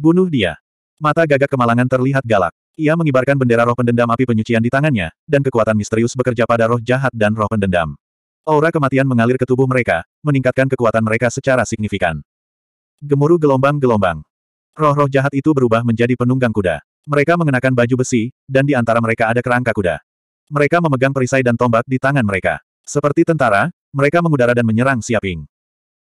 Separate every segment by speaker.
Speaker 1: Bunuh dia. Mata gagak kemalangan terlihat galak. Ia mengibarkan bendera roh pendendam api penyucian di tangannya, dan kekuatan misterius bekerja pada roh jahat dan roh pendendam. Aura kematian mengalir ke tubuh mereka, meningkatkan kekuatan mereka secara signifikan. Gemuruh gelombang-gelombang. Roh-roh jahat itu berubah menjadi penunggang kuda. Mereka mengenakan baju besi, dan di antara mereka ada kerangka kuda. Mereka memegang perisai dan tombak di tangan mereka. Seperti tentara, mereka mengudara dan menyerang Siaping.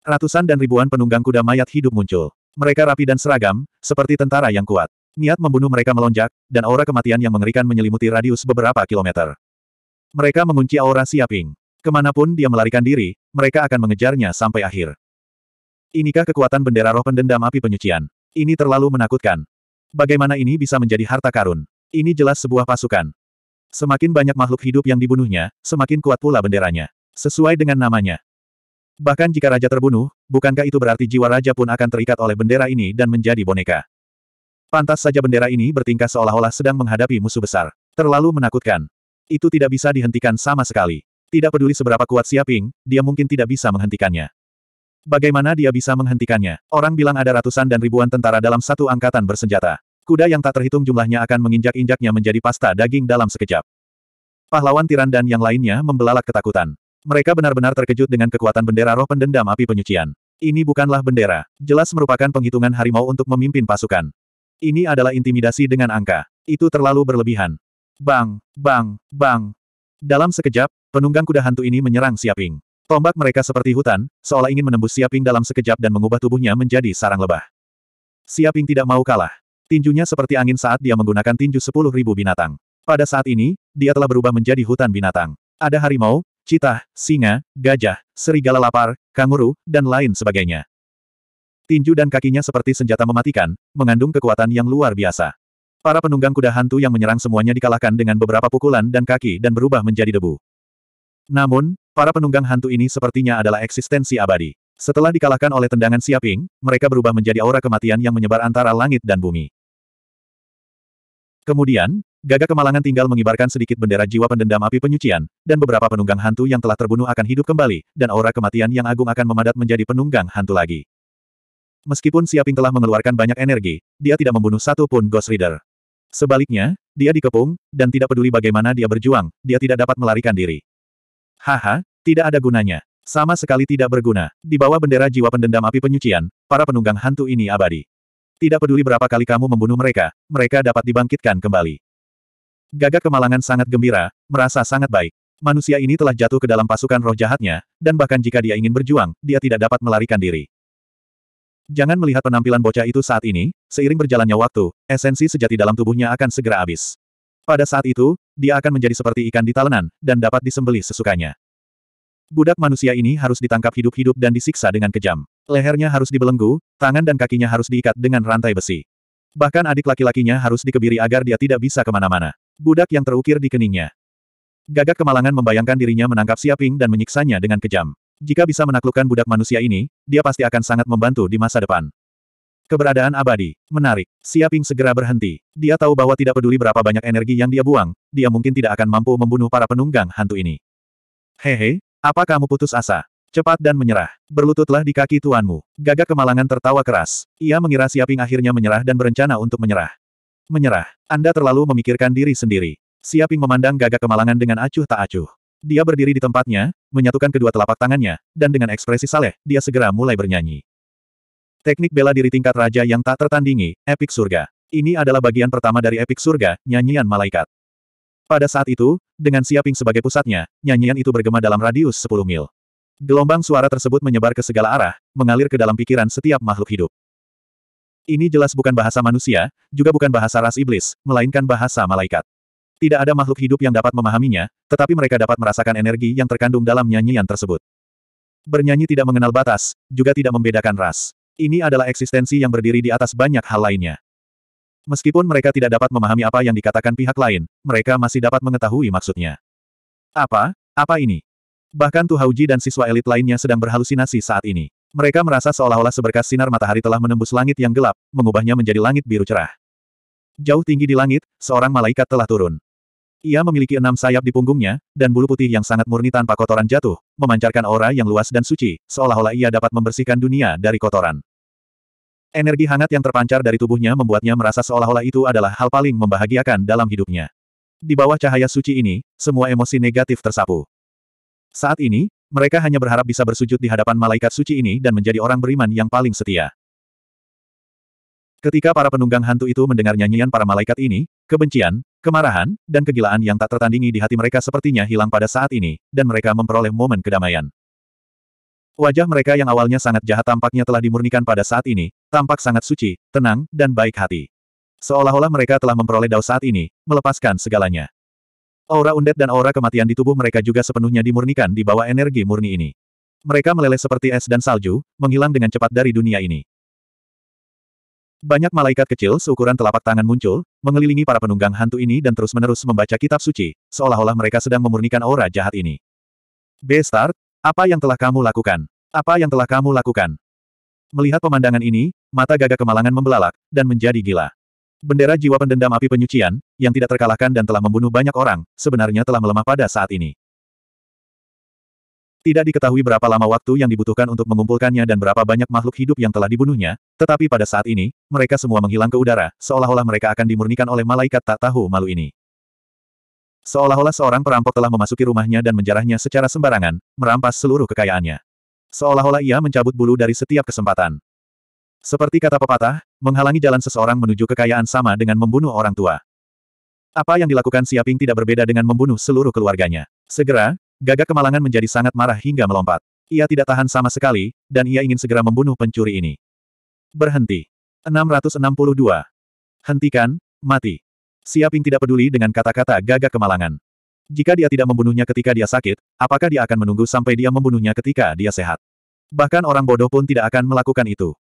Speaker 1: Ratusan dan ribuan penunggang kuda mayat hidup muncul. Mereka rapi dan seragam, seperti tentara yang kuat. Niat membunuh mereka melonjak, dan aura kematian yang mengerikan menyelimuti radius beberapa kilometer. Mereka mengunci aura Siaping. Kemanapun dia melarikan diri, mereka akan mengejarnya sampai akhir. Inikah kekuatan bendera roh pendendam api penyucian? Ini terlalu menakutkan. Bagaimana ini bisa menjadi harta karun? Ini jelas sebuah pasukan. Semakin banyak makhluk hidup yang dibunuhnya, semakin kuat pula benderanya. Sesuai dengan namanya, Bahkan jika raja terbunuh, bukankah itu berarti jiwa raja pun akan terikat oleh bendera ini dan menjadi boneka? Pantas saja bendera ini bertingkah seolah-olah sedang menghadapi musuh besar. Terlalu menakutkan. Itu tidak bisa dihentikan sama sekali. Tidak peduli seberapa kuat Siaping, dia mungkin tidak bisa menghentikannya. Bagaimana dia bisa menghentikannya? Orang bilang ada ratusan dan ribuan tentara dalam satu angkatan bersenjata. Kuda yang tak terhitung jumlahnya akan menginjak-injaknya menjadi pasta daging dalam sekejap. Pahlawan tiran dan yang lainnya membelalak ketakutan. Mereka benar-benar terkejut dengan kekuatan bendera roh pendendam api penyucian. Ini bukanlah bendera. Jelas merupakan penghitungan harimau untuk memimpin pasukan. Ini adalah intimidasi dengan angka. Itu terlalu berlebihan. Bang, bang, bang. Dalam sekejap, penunggang kuda hantu ini menyerang Siaping. Tombak mereka seperti hutan, seolah ingin menembus Siaping dalam sekejap dan mengubah tubuhnya menjadi sarang lebah. Siaping tidak mau kalah. Tinjunya seperti angin saat dia menggunakan tinju sepuluh ribu binatang. Pada saat ini, dia telah berubah menjadi hutan binatang. Ada harimau, Cita, singa, gajah, serigala lapar, kanguru, dan lain sebagainya. Tinju dan kakinya seperti senjata mematikan, mengandung kekuatan yang luar biasa. Para penunggang kuda hantu yang menyerang semuanya dikalahkan dengan beberapa pukulan dan kaki dan berubah menjadi debu. Namun, para penunggang hantu ini sepertinya adalah eksistensi abadi. Setelah dikalahkan oleh tendangan Siaping, mereka berubah menjadi aura kematian yang menyebar antara langit dan bumi. Kemudian, Gagak Kemalangan tinggal mengibarkan sedikit bendera jiwa pendendam api penyucian, dan beberapa penunggang hantu yang telah terbunuh akan hidup kembali, dan aura kematian yang agung akan memadat menjadi penunggang hantu lagi. Meskipun Siaping telah mengeluarkan banyak energi, dia tidak membunuh satu pun Ghost Rider. Sebaliknya, dia dikepung, dan tidak peduli bagaimana dia berjuang, dia tidak dapat melarikan diri. Haha, tidak ada gunanya. Sama sekali tidak berguna. Di bawah bendera jiwa pendendam api penyucian, para penunggang hantu ini abadi. Tidak peduli berapa kali kamu membunuh mereka, mereka dapat dibangkitkan kembali. Gagak kemalangan sangat gembira, merasa sangat baik. Manusia ini telah jatuh ke dalam pasukan roh jahatnya, dan bahkan jika dia ingin berjuang, dia tidak dapat melarikan diri. Jangan melihat penampilan bocah itu saat ini, seiring berjalannya waktu, esensi sejati dalam tubuhnya akan segera habis. Pada saat itu, dia akan menjadi seperti ikan di talenan, dan dapat disembelih sesukanya. Budak manusia ini harus ditangkap hidup-hidup dan disiksa dengan kejam. Lehernya harus dibelenggu, tangan dan kakinya harus diikat dengan rantai besi. Bahkan adik laki-lakinya harus dikebiri agar dia tidak bisa kemana-mana. Budak yang terukir di keningnya. Gagak kemalangan membayangkan dirinya menangkap Siaping dan menyiksanya dengan kejam. Jika bisa menaklukkan budak manusia ini, dia pasti akan sangat membantu di masa depan. Keberadaan abadi. Menarik. Siaping segera berhenti. Dia tahu bahwa tidak peduli berapa banyak energi yang dia buang, dia mungkin tidak akan mampu membunuh para penunggang hantu ini. Hehe, apa kamu putus asa? Cepat dan menyerah. Berlututlah di kaki tuanmu. Gagak kemalangan tertawa keras. Ia mengira Siaping akhirnya menyerah dan berencana untuk menyerah. Menyerah. Anda terlalu memikirkan diri sendiri. Siaping memandang gagak kemalangan dengan acuh tak acuh. Dia berdiri di tempatnya, menyatukan kedua telapak tangannya, dan dengan ekspresi saleh, dia segera mulai bernyanyi. Teknik bela diri tingkat raja yang tak tertandingi, Epik Surga. Ini adalah bagian pertama dari Epik Surga, nyanyian malaikat. Pada saat itu, dengan Siaping sebagai pusatnya, nyanyian itu bergema dalam radius 10 mil. Gelombang suara tersebut menyebar ke segala arah, mengalir ke dalam pikiran setiap makhluk hidup. Ini jelas bukan bahasa manusia, juga bukan bahasa ras iblis, melainkan bahasa malaikat. Tidak ada makhluk hidup yang dapat memahaminya, tetapi mereka dapat merasakan energi yang terkandung dalam nyanyian tersebut. Bernyanyi tidak mengenal batas, juga tidak membedakan ras. Ini adalah eksistensi yang berdiri di atas banyak hal lainnya. Meskipun mereka tidak dapat memahami apa yang dikatakan pihak lain, mereka masih dapat mengetahui maksudnya. Apa? Apa ini? Bahkan Tu dan siswa elit lainnya sedang berhalusinasi saat ini. Mereka merasa seolah-olah seberkas sinar matahari telah menembus langit yang gelap, mengubahnya menjadi langit biru cerah. Jauh tinggi di langit, seorang malaikat telah turun. Ia memiliki enam sayap di punggungnya, dan bulu putih yang sangat murni tanpa kotoran jatuh, memancarkan aura yang luas dan suci, seolah-olah ia dapat membersihkan dunia dari kotoran. Energi hangat yang terpancar dari tubuhnya membuatnya merasa seolah-olah itu adalah hal paling membahagiakan dalam hidupnya. Di bawah cahaya suci ini, semua emosi negatif tersapu. Saat ini, mereka hanya berharap bisa bersujud di hadapan malaikat suci ini dan menjadi orang beriman yang paling setia. Ketika para penunggang hantu itu mendengar nyanyian para malaikat ini, kebencian, kemarahan, dan kegilaan yang tak tertandingi di hati mereka sepertinya hilang pada saat ini, dan mereka memperoleh momen kedamaian. Wajah mereka yang awalnya sangat jahat tampaknya telah dimurnikan pada saat ini, tampak sangat suci, tenang, dan baik hati. Seolah-olah mereka telah memperoleh dao saat ini, melepaskan segalanya. Aura undet dan aura kematian di tubuh mereka juga sepenuhnya dimurnikan di bawah energi murni ini. Mereka meleleh seperti es dan salju, menghilang dengan cepat dari dunia ini. Banyak malaikat kecil seukuran telapak tangan muncul, mengelilingi para penunggang hantu ini dan terus-menerus membaca kitab suci, seolah-olah mereka sedang memurnikan aura jahat ini. Bestar, apa yang telah kamu lakukan? Apa yang telah kamu lakukan? Melihat pemandangan ini, mata gagak kemalangan membelalak, dan menjadi gila. Bendera jiwa pendendam api penyucian, yang tidak terkalahkan dan telah membunuh banyak orang, sebenarnya telah melemah pada saat ini. Tidak diketahui berapa lama waktu yang dibutuhkan untuk mengumpulkannya dan berapa banyak makhluk hidup yang telah dibunuhnya, tetapi pada saat ini, mereka semua menghilang ke udara, seolah-olah mereka akan dimurnikan oleh malaikat tak tahu malu ini. Seolah-olah seorang perampok telah memasuki rumahnya dan menjarahnya secara sembarangan, merampas seluruh kekayaannya. Seolah-olah ia mencabut bulu dari setiap kesempatan. Seperti kata pepatah, menghalangi jalan seseorang menuju kekayaan sama dengan membunuh orang tua. Apa yang dilakukan Siaping tidak berbeda dengan membunuh seluruh keluarganya. Segera, gagak kemalangan menjadi sangat marah hingga melompat. Ia tidak tahan sama sekali, dan ia ingin segera membunuh pencuri ini. Berhenti. 662. Hentikan, mati. Siaping tidak peduli dengan kata-kata gagak kemalangan. Jika dia tidak membunuhnya ketika dia sakit, apakah dia akan menunggu sampai dia membunuhnya ketika dia sehat? Bahkan orang bodoh pun tidak akan melakukan itu.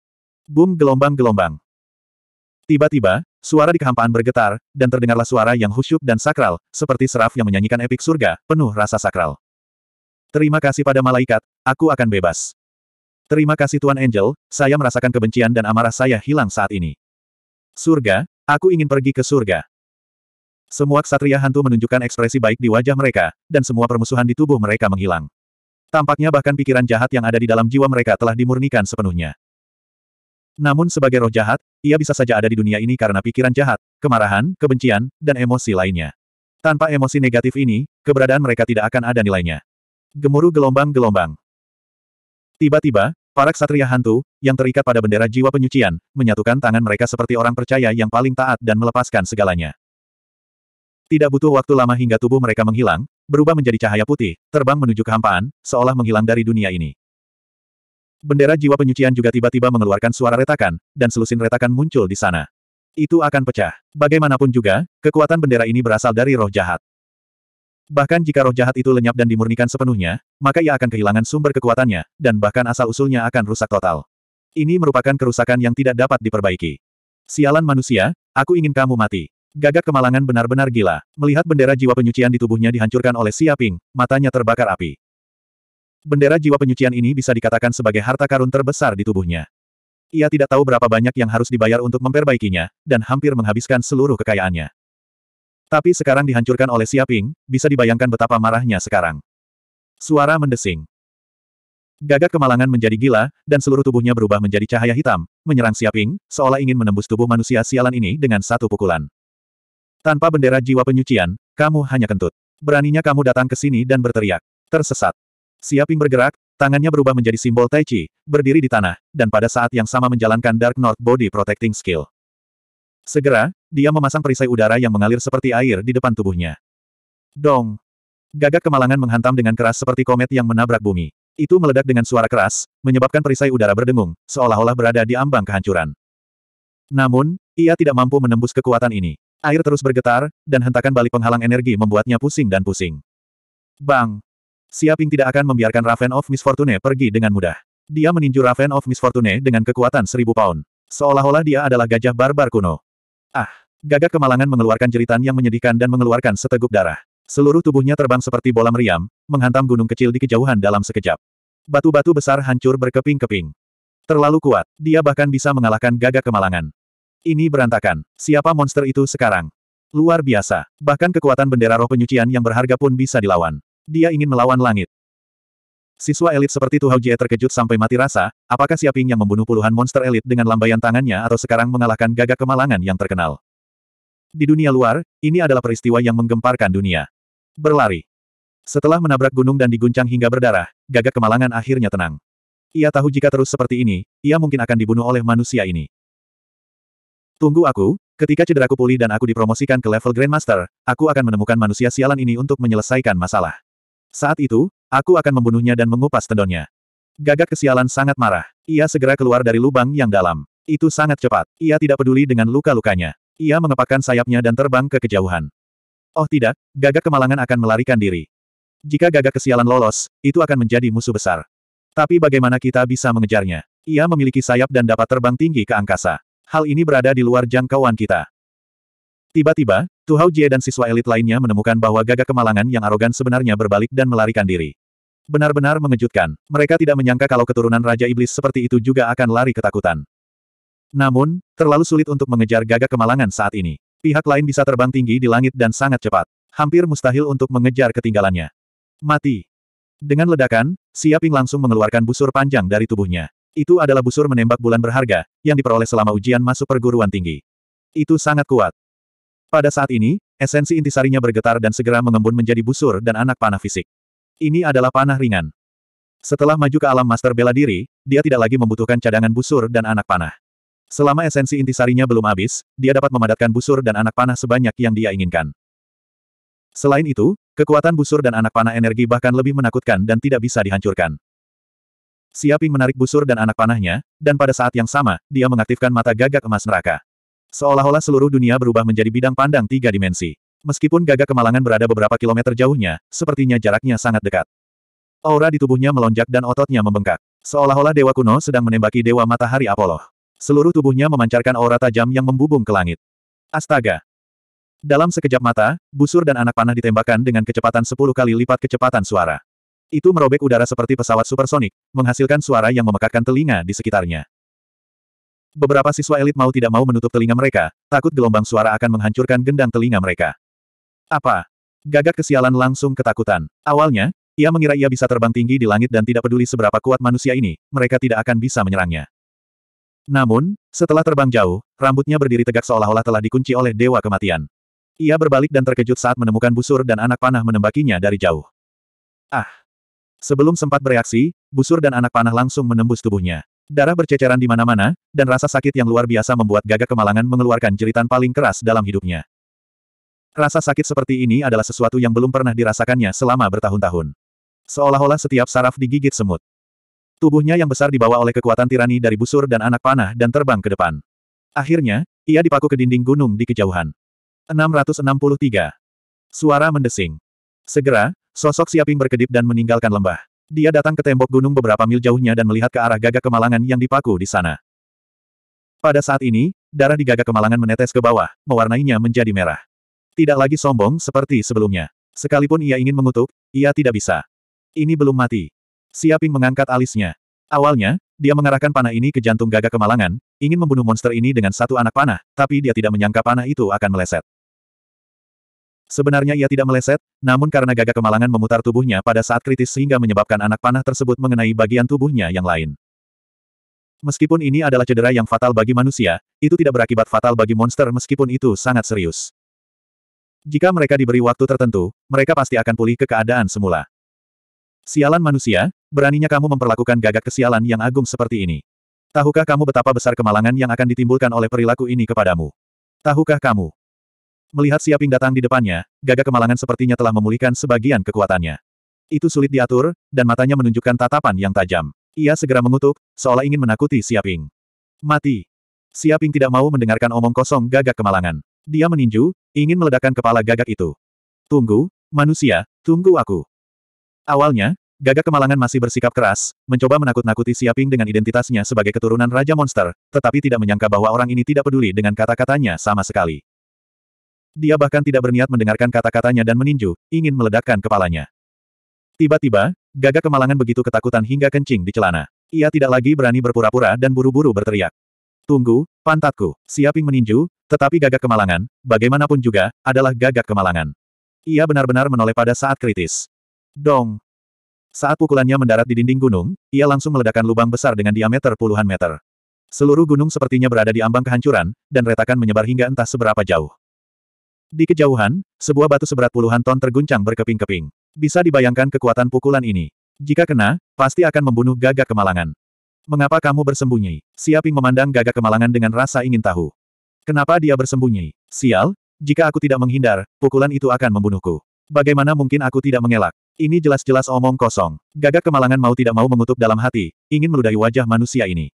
Speaker 1: Boom gelombang-gelombang. Tiba-tiba, suara di kehampaan bergetar, dan terdengarlah suara yang khusyuk dan sakral, seperti seraf yang menyanyikan epik surga, penuh rasa sakral. Terima kasih pada malaikat, aku akan bebas. Terima kasih Tuan Angel, saya merasakan kebencian dan amarah saya hilang saat ini. Surga, aku ingin pergi ke surga. Semua ksatria hantu menunjukkan ekspresi baik di wajah mereka, dan semua permusuhan di tubuh mereka menghilang. Tampaknya bahkan pikiran jahat yang ada di dalam jiwa mereka telah dimurnikan sepenuhnya. Namun sebagai roh jahat, ia bisa saja ada di dunia ini karena pikiran jahat, kemarahan, kebencian, dan emosi lainnya. Tanpa emosi negatif ini, keberadaan mereka tidak akan ada nilainya. Gemuruh gelombang-gelombang. Tiba-tiba, para ksatria hantu, yang terikat pada bendera jiwa penyucian, menyatukan tangan mereka seperti orang percaya yang paling taat dan melepaskan segalanya. Tidak butuh waktu lama hingga tubuh mereka menghilang, berubah menjadi cahaya putih, terbang menuju kehampaan, seolah menghilang dari dunia ini. Bendera jiwa penyucian juga tiba-tiba mengeluarkan suara retakan, dan selusin retakan muncul di sana. Itu akan pecah. Bagaimanapun juga, kekuatan bendera ini berasal dari roh jahat. Bahkan jika roh jahat itu lenyap dan dimurnikan sepenuhnya, maka ia akan kehilangan sumber kekuatannya, dan bahkan asal-usulnya akan rusak total. Ini merupakan kerusakan yang tidak dapat diperbaiki. Sialan manusia, aku ingin kamu mati. Gagak kemalangan benar-benar gila. Melihat bendera jiwa penyucian di tubuhnya dihancurkan oleh Xia Ping, matanya terbakar api. Bendera jiwa penyucian ini bisa dikatakan sebagai harta karun terbesar di tubuhnya. Ia tidak tahu berapa banyak yang harus dibayar untuk memperbaikinya, dan hampir menghabiskan seluruh kekayaannya. Tapi sekarang dihancurkan oleh Siaping, bisa dibayangkan betapa marahnya sekarang. Suara mendesing. Gagak kemalangan menjadi gila, dan seluruh tubuhnya berubah menjadi cahaya hitam, menyerang Siaping, seolah ingin menembus tubuh manusia sialan ini dengan satu pukulan. Tanpa bendera jiwa penyucian, kamu hanya kentut. Beraninya kamu datang ke sini dan berteriak. Tersesat. Siaping bergerak, tangannya berubah menjadi simbol Tai Chi, berdiri di tanah, dan pada saat yang sama menjalankan Dark North Body Protecting Skill. Segera, dia memasang perisai udara yang mengalir seperti air di depan tubuhnya. Dong! Gagak kemalangan menghantam dengan keras seperti komet yang menabrak bumi. Itu meledak dengan suara keras, menyebabkan perisai udara berdengung, seolah-olah berada di ambang kehancuran. Namun, ia tidak mampu menembus kekuatan ini. Air terus bergetar, dan hentakan balik penghalang energi membuatnya pusing dan pusing. Bang! Siaping tidak akan membiarkan Raven of Misfortune pergi dengan mudah. Dia meninju Raven of Misfortune dengan kekuatan seribu pound. Seolah-olah dia adalah gajah barbar kuno. Ah! Gagak kemalangan mengeluarkan jeritan yang menyedihkan dan mengeluarkan seteguk darah. Seluruh tubuhnya terbang seperti bola meriam, menghantam gunung kecil di kejauhan dalam sekejap. Batu-batu besar hancur berkeping-keping. Terlalu kuat, dia bahkan bisa mengalahkan gagak kemalangan. Ini berantakan. Siapa monster itu sekarang? Luar biasa. Bahkan kekuatan bendera roh penyucian yang berharga pun bisa dilawan. Dia ingin melawan langit. Siswa elit seperti Tu Jie terkejut sampai mati rasa, apakah Siaping yang membunuh puluhan monster elit dengan lambaian tangannya atau sekarang mengalahkan gagak kemalangan yang terkenal. Di dunia luar, ini adalah peristiwa yang menggemparkan dunia. Berlari. Setelah menabrak gunung dan diguncang hingga berdarah, gagak kemalangan akhirnya tenang. Ia tahu jika terus seperti ini, ia mungkin akan dibunuh oleh manusia ini. Tunggu aku, ketika cederaku pulih dan aku dipromosikan ke level Grandmaster, aku akan menemukan manusia sialan ini untuk menyelesaikan masalah. Saat itu, aku akan membunuhnya dan mengupas tendonnya. Gagak kesialan sangat marah. Ia segera keluar dari lubang yang dalam. Itu sangat cepat. Ia tidak peduli dengan luka-lukanya. Ia mengepakkan sayapnya dan terbang ke kejauhan. Oh tidak, gagak kemalangan akan melarikan diri. Jika gagak kesialan lolos, itu akan menjadi musuh besar. Tapi bagaimana kita bisa mengejarnya? Ia memiliki sayap dan dapat terbang tinggi ke angkasa. Hal ini berada di luar jangkauan kita. Tiba-tiba, Tu Jie dan siswa elit lainnya menemukan bahwa gagak kemalangan yang arogan sebenarnya berbalik dan melarikan diri. Benar-benar mengejutkan. Mereka tidak menyangka kalau keturunan Raja Iblis seperti itu juga akan lari ketakutan. Namun, terlalu sulit untuk mengejar gagak kemalangan saat ini. Pihak lain bisa terbang tinggi di langit dan sangat cepat. Hampir mustahil untuk mengejar ketinggalannya. Mati. Dengan ledakan, Siaping langsung mengeluarkan busur panjang dari tubuhnya. Itu adalah busur menembak bulan berharga, yang diperoleh selama ujian masuk perguruan tinggi. Itu sangat kuat. Pada saat ini, esensi intisarinya bergetar dan segera mengembun menjadi busur dan anak panah fisik. Ini adalah panah ringan. Setelah maju ke alam master bela diri, dia tidak lagi membutuhkan cadangan busur dan anak panah. Selama esensi intisarinya belum habis, dia dapat memadatkan busur dan anak panah sebanyak yang dia inginkan. Selain itu, kekuatan busur dan anak panah energi bahkan lebih menakutkan dan tidak bisa dihancurkan. Siaping menarik busur dan anak panahnya, dan pada saat yang sama, dia mengaktifkan mata gagak emas neraka. Seolah-olah seluruh dunia berubah menjadi bidang pandang tiga dimensi. Meskipun gagak kemalangan berada beberapa kilometer jauhnya, sepertinya jaraknya sangat dekat. Aura di tubuhnya melonjak dan ototnya membengkak. Seolah-olah dewa kuno sedang menembaki dewa matahari Apollo. Seluruh tubuhnya memancarkan aura tajam yang membubung ke langit. Astaga! Dalam sekejap mata, busur dan anak panah ditembakkan dengan kecepatan 10 kali lipat kecepatan suara. Itu merobek udara seperti pesawat supersonik, menghasilkan suara yang memekakkan telinga di sekitarnya. Beberapa siswa elit mau tidak mau menutup telinga mereka, takut gelombang suara akan menghancurkan gendang telinga mereka. Apa? Gagak kesialan langsung ketakutan. Awalnya, ia mengira ia bisa terbang tinggi di langit dan tidak peduli seberapa kuat manusia ini, mereka tidak akan bisa menyerangnya. Namun, setelah terbang jauh, rambutnya berdiri tegak seolah-olah telah dikunci oleh Dewa Kematian. Ia berbalik dan terkejut saat menemukan busur dan anak panah menembakinya dari jauh. Ah! Sebelum sempat bereaksi, busur dan anak panah langsung menembus tubuhnya. Darah berceceran di mana-mana, dan rasa sakit yang luar biasa membuat gagak kemalangan mengeluarkan jeritan paling keras dalam hidupnya. Rasa sakit seperti ini adalah sesuatu yang belum pernah dirasakannya selama bertahun-tahun. Seolah-olah setiap saraf digigit semut. Tubuhnya yang besar dibawa oleh kekuatan tirani dari busur dan anak panah dan terbang ke depan. Akhirnya, ia dipaku ke dinding gunung di kejauhan. 663. Suara mendesing. Segera, sosok Siaping berkedip dan meninggalkan lembah. Dia datang ke tembok gunung beberapa mil jauhnya dan melihat ke arah gagak kemalangan yang dipaku di sana. Pada saat ini, darah di gagak kemalangan menetes ke bawah, mewarnainya menjadi merah. Tidak lagi sombong seperti sebelumnya. Sekalipun ia ingin mengutuk, ia tidak bisa. Ini belum mati. Siaping mengangkat alisnya. Awalnya, dia mengarahkan panah ini ke jantung gagak kemalangan, ingin membunuh monster ini dengan satu anak panah, tapi dia tidak menyangka panah itu akan meleset. Sebenarnya ia tidak meleset, namun karena gagak kemalangan memutar tubuhnya pada saat kritis sehingga menyebabkan anak panah tersebut mengenai bagian tubuhnya yang lain. Meskipun ini adalah cedera yang fatal bagi manusia, itu tidak berakibat fatal bagi monster meskipun itu sangat serius. Jika mereka diberi waktu tertentu, mereka pasti akan pulih ke keadaan semula. Sialan manusia, beraninya kamu memperlakukan gagak kesialan yang agung seperti ini. Tahukah kamu betapa besar kemalangan yang akan ditimbulkan oleh perilaku ini kepadamu? Tahukah kamu? Melihat Siaping datang di depannya, gagak kemalangan sepertinya telah memulihkan sebagian kekuatannya. Itu sulit diatur, dan matanya menunjukkan tatapan yang tajam. Ia segera mengutuk, seolah ingin menakuti Siaping. Mati. Siaping tidak mau mendengarkan omong kosong gagak kemalangan. Dia meninju, ingin meledakkan kepala gagak itu. Tunggu, manusia, tunggu aku. Awalnya, gagak kemalangan masih bersikap keras, mencoba menakut-nakuti Siaping dengan identitasnya sebagai keturunan Raja Monster, tetapi tidak menyangka bahwa orang ini tidak peduli dengan kata-katanya sama sekali. Dia bahkan tidak berniat mendengarkan kata-katanya dan meninju, ingin meledakkan kepalanya. Tiba-tiba, gagak kemalangan begitu ketakutan hingga kencing di celana. Ia tidak lagi berani berpura-pura dan buru-buru berteriak. Tunggu, pantatku, siaping meninju, tetapi gagak kemalangan, bagaimanapun juga, adalah gagak kemalangan. Ia benar-benar menoleh pada saat kritis. Dong! Saat pukulannya mendarat di dinding gunung, ia langsung meledakkan lubang besar dengan diameter puluhan meter. Seluruh gunung sepertinya berada di ambang kehancuran, dan retakan menyebar hingga entah seberapa jauh. Di kejauhan, sebuah batu seberat puluhan ton terguncang berkeping-keping. Bisa dibayangkan kekuatan pukulan ini. Jika kena, pasti akan membunuh gagak kemalangan. Mengapa kamu bersembunyi? Siaping memandang gagak kemalangan dengan rasa ingin tahu. Kenapa dia bersembunyi? Sial, jika aku tidak menghindar, pukulan itu akan membunuhku. Bagaimana mungkin aku tidak mengelak? Ini jelas-jelas omong kosong. Gagak kemalangan mau tidak mau mengutuk dalam hati, ingin meludahi wajah manusia ini.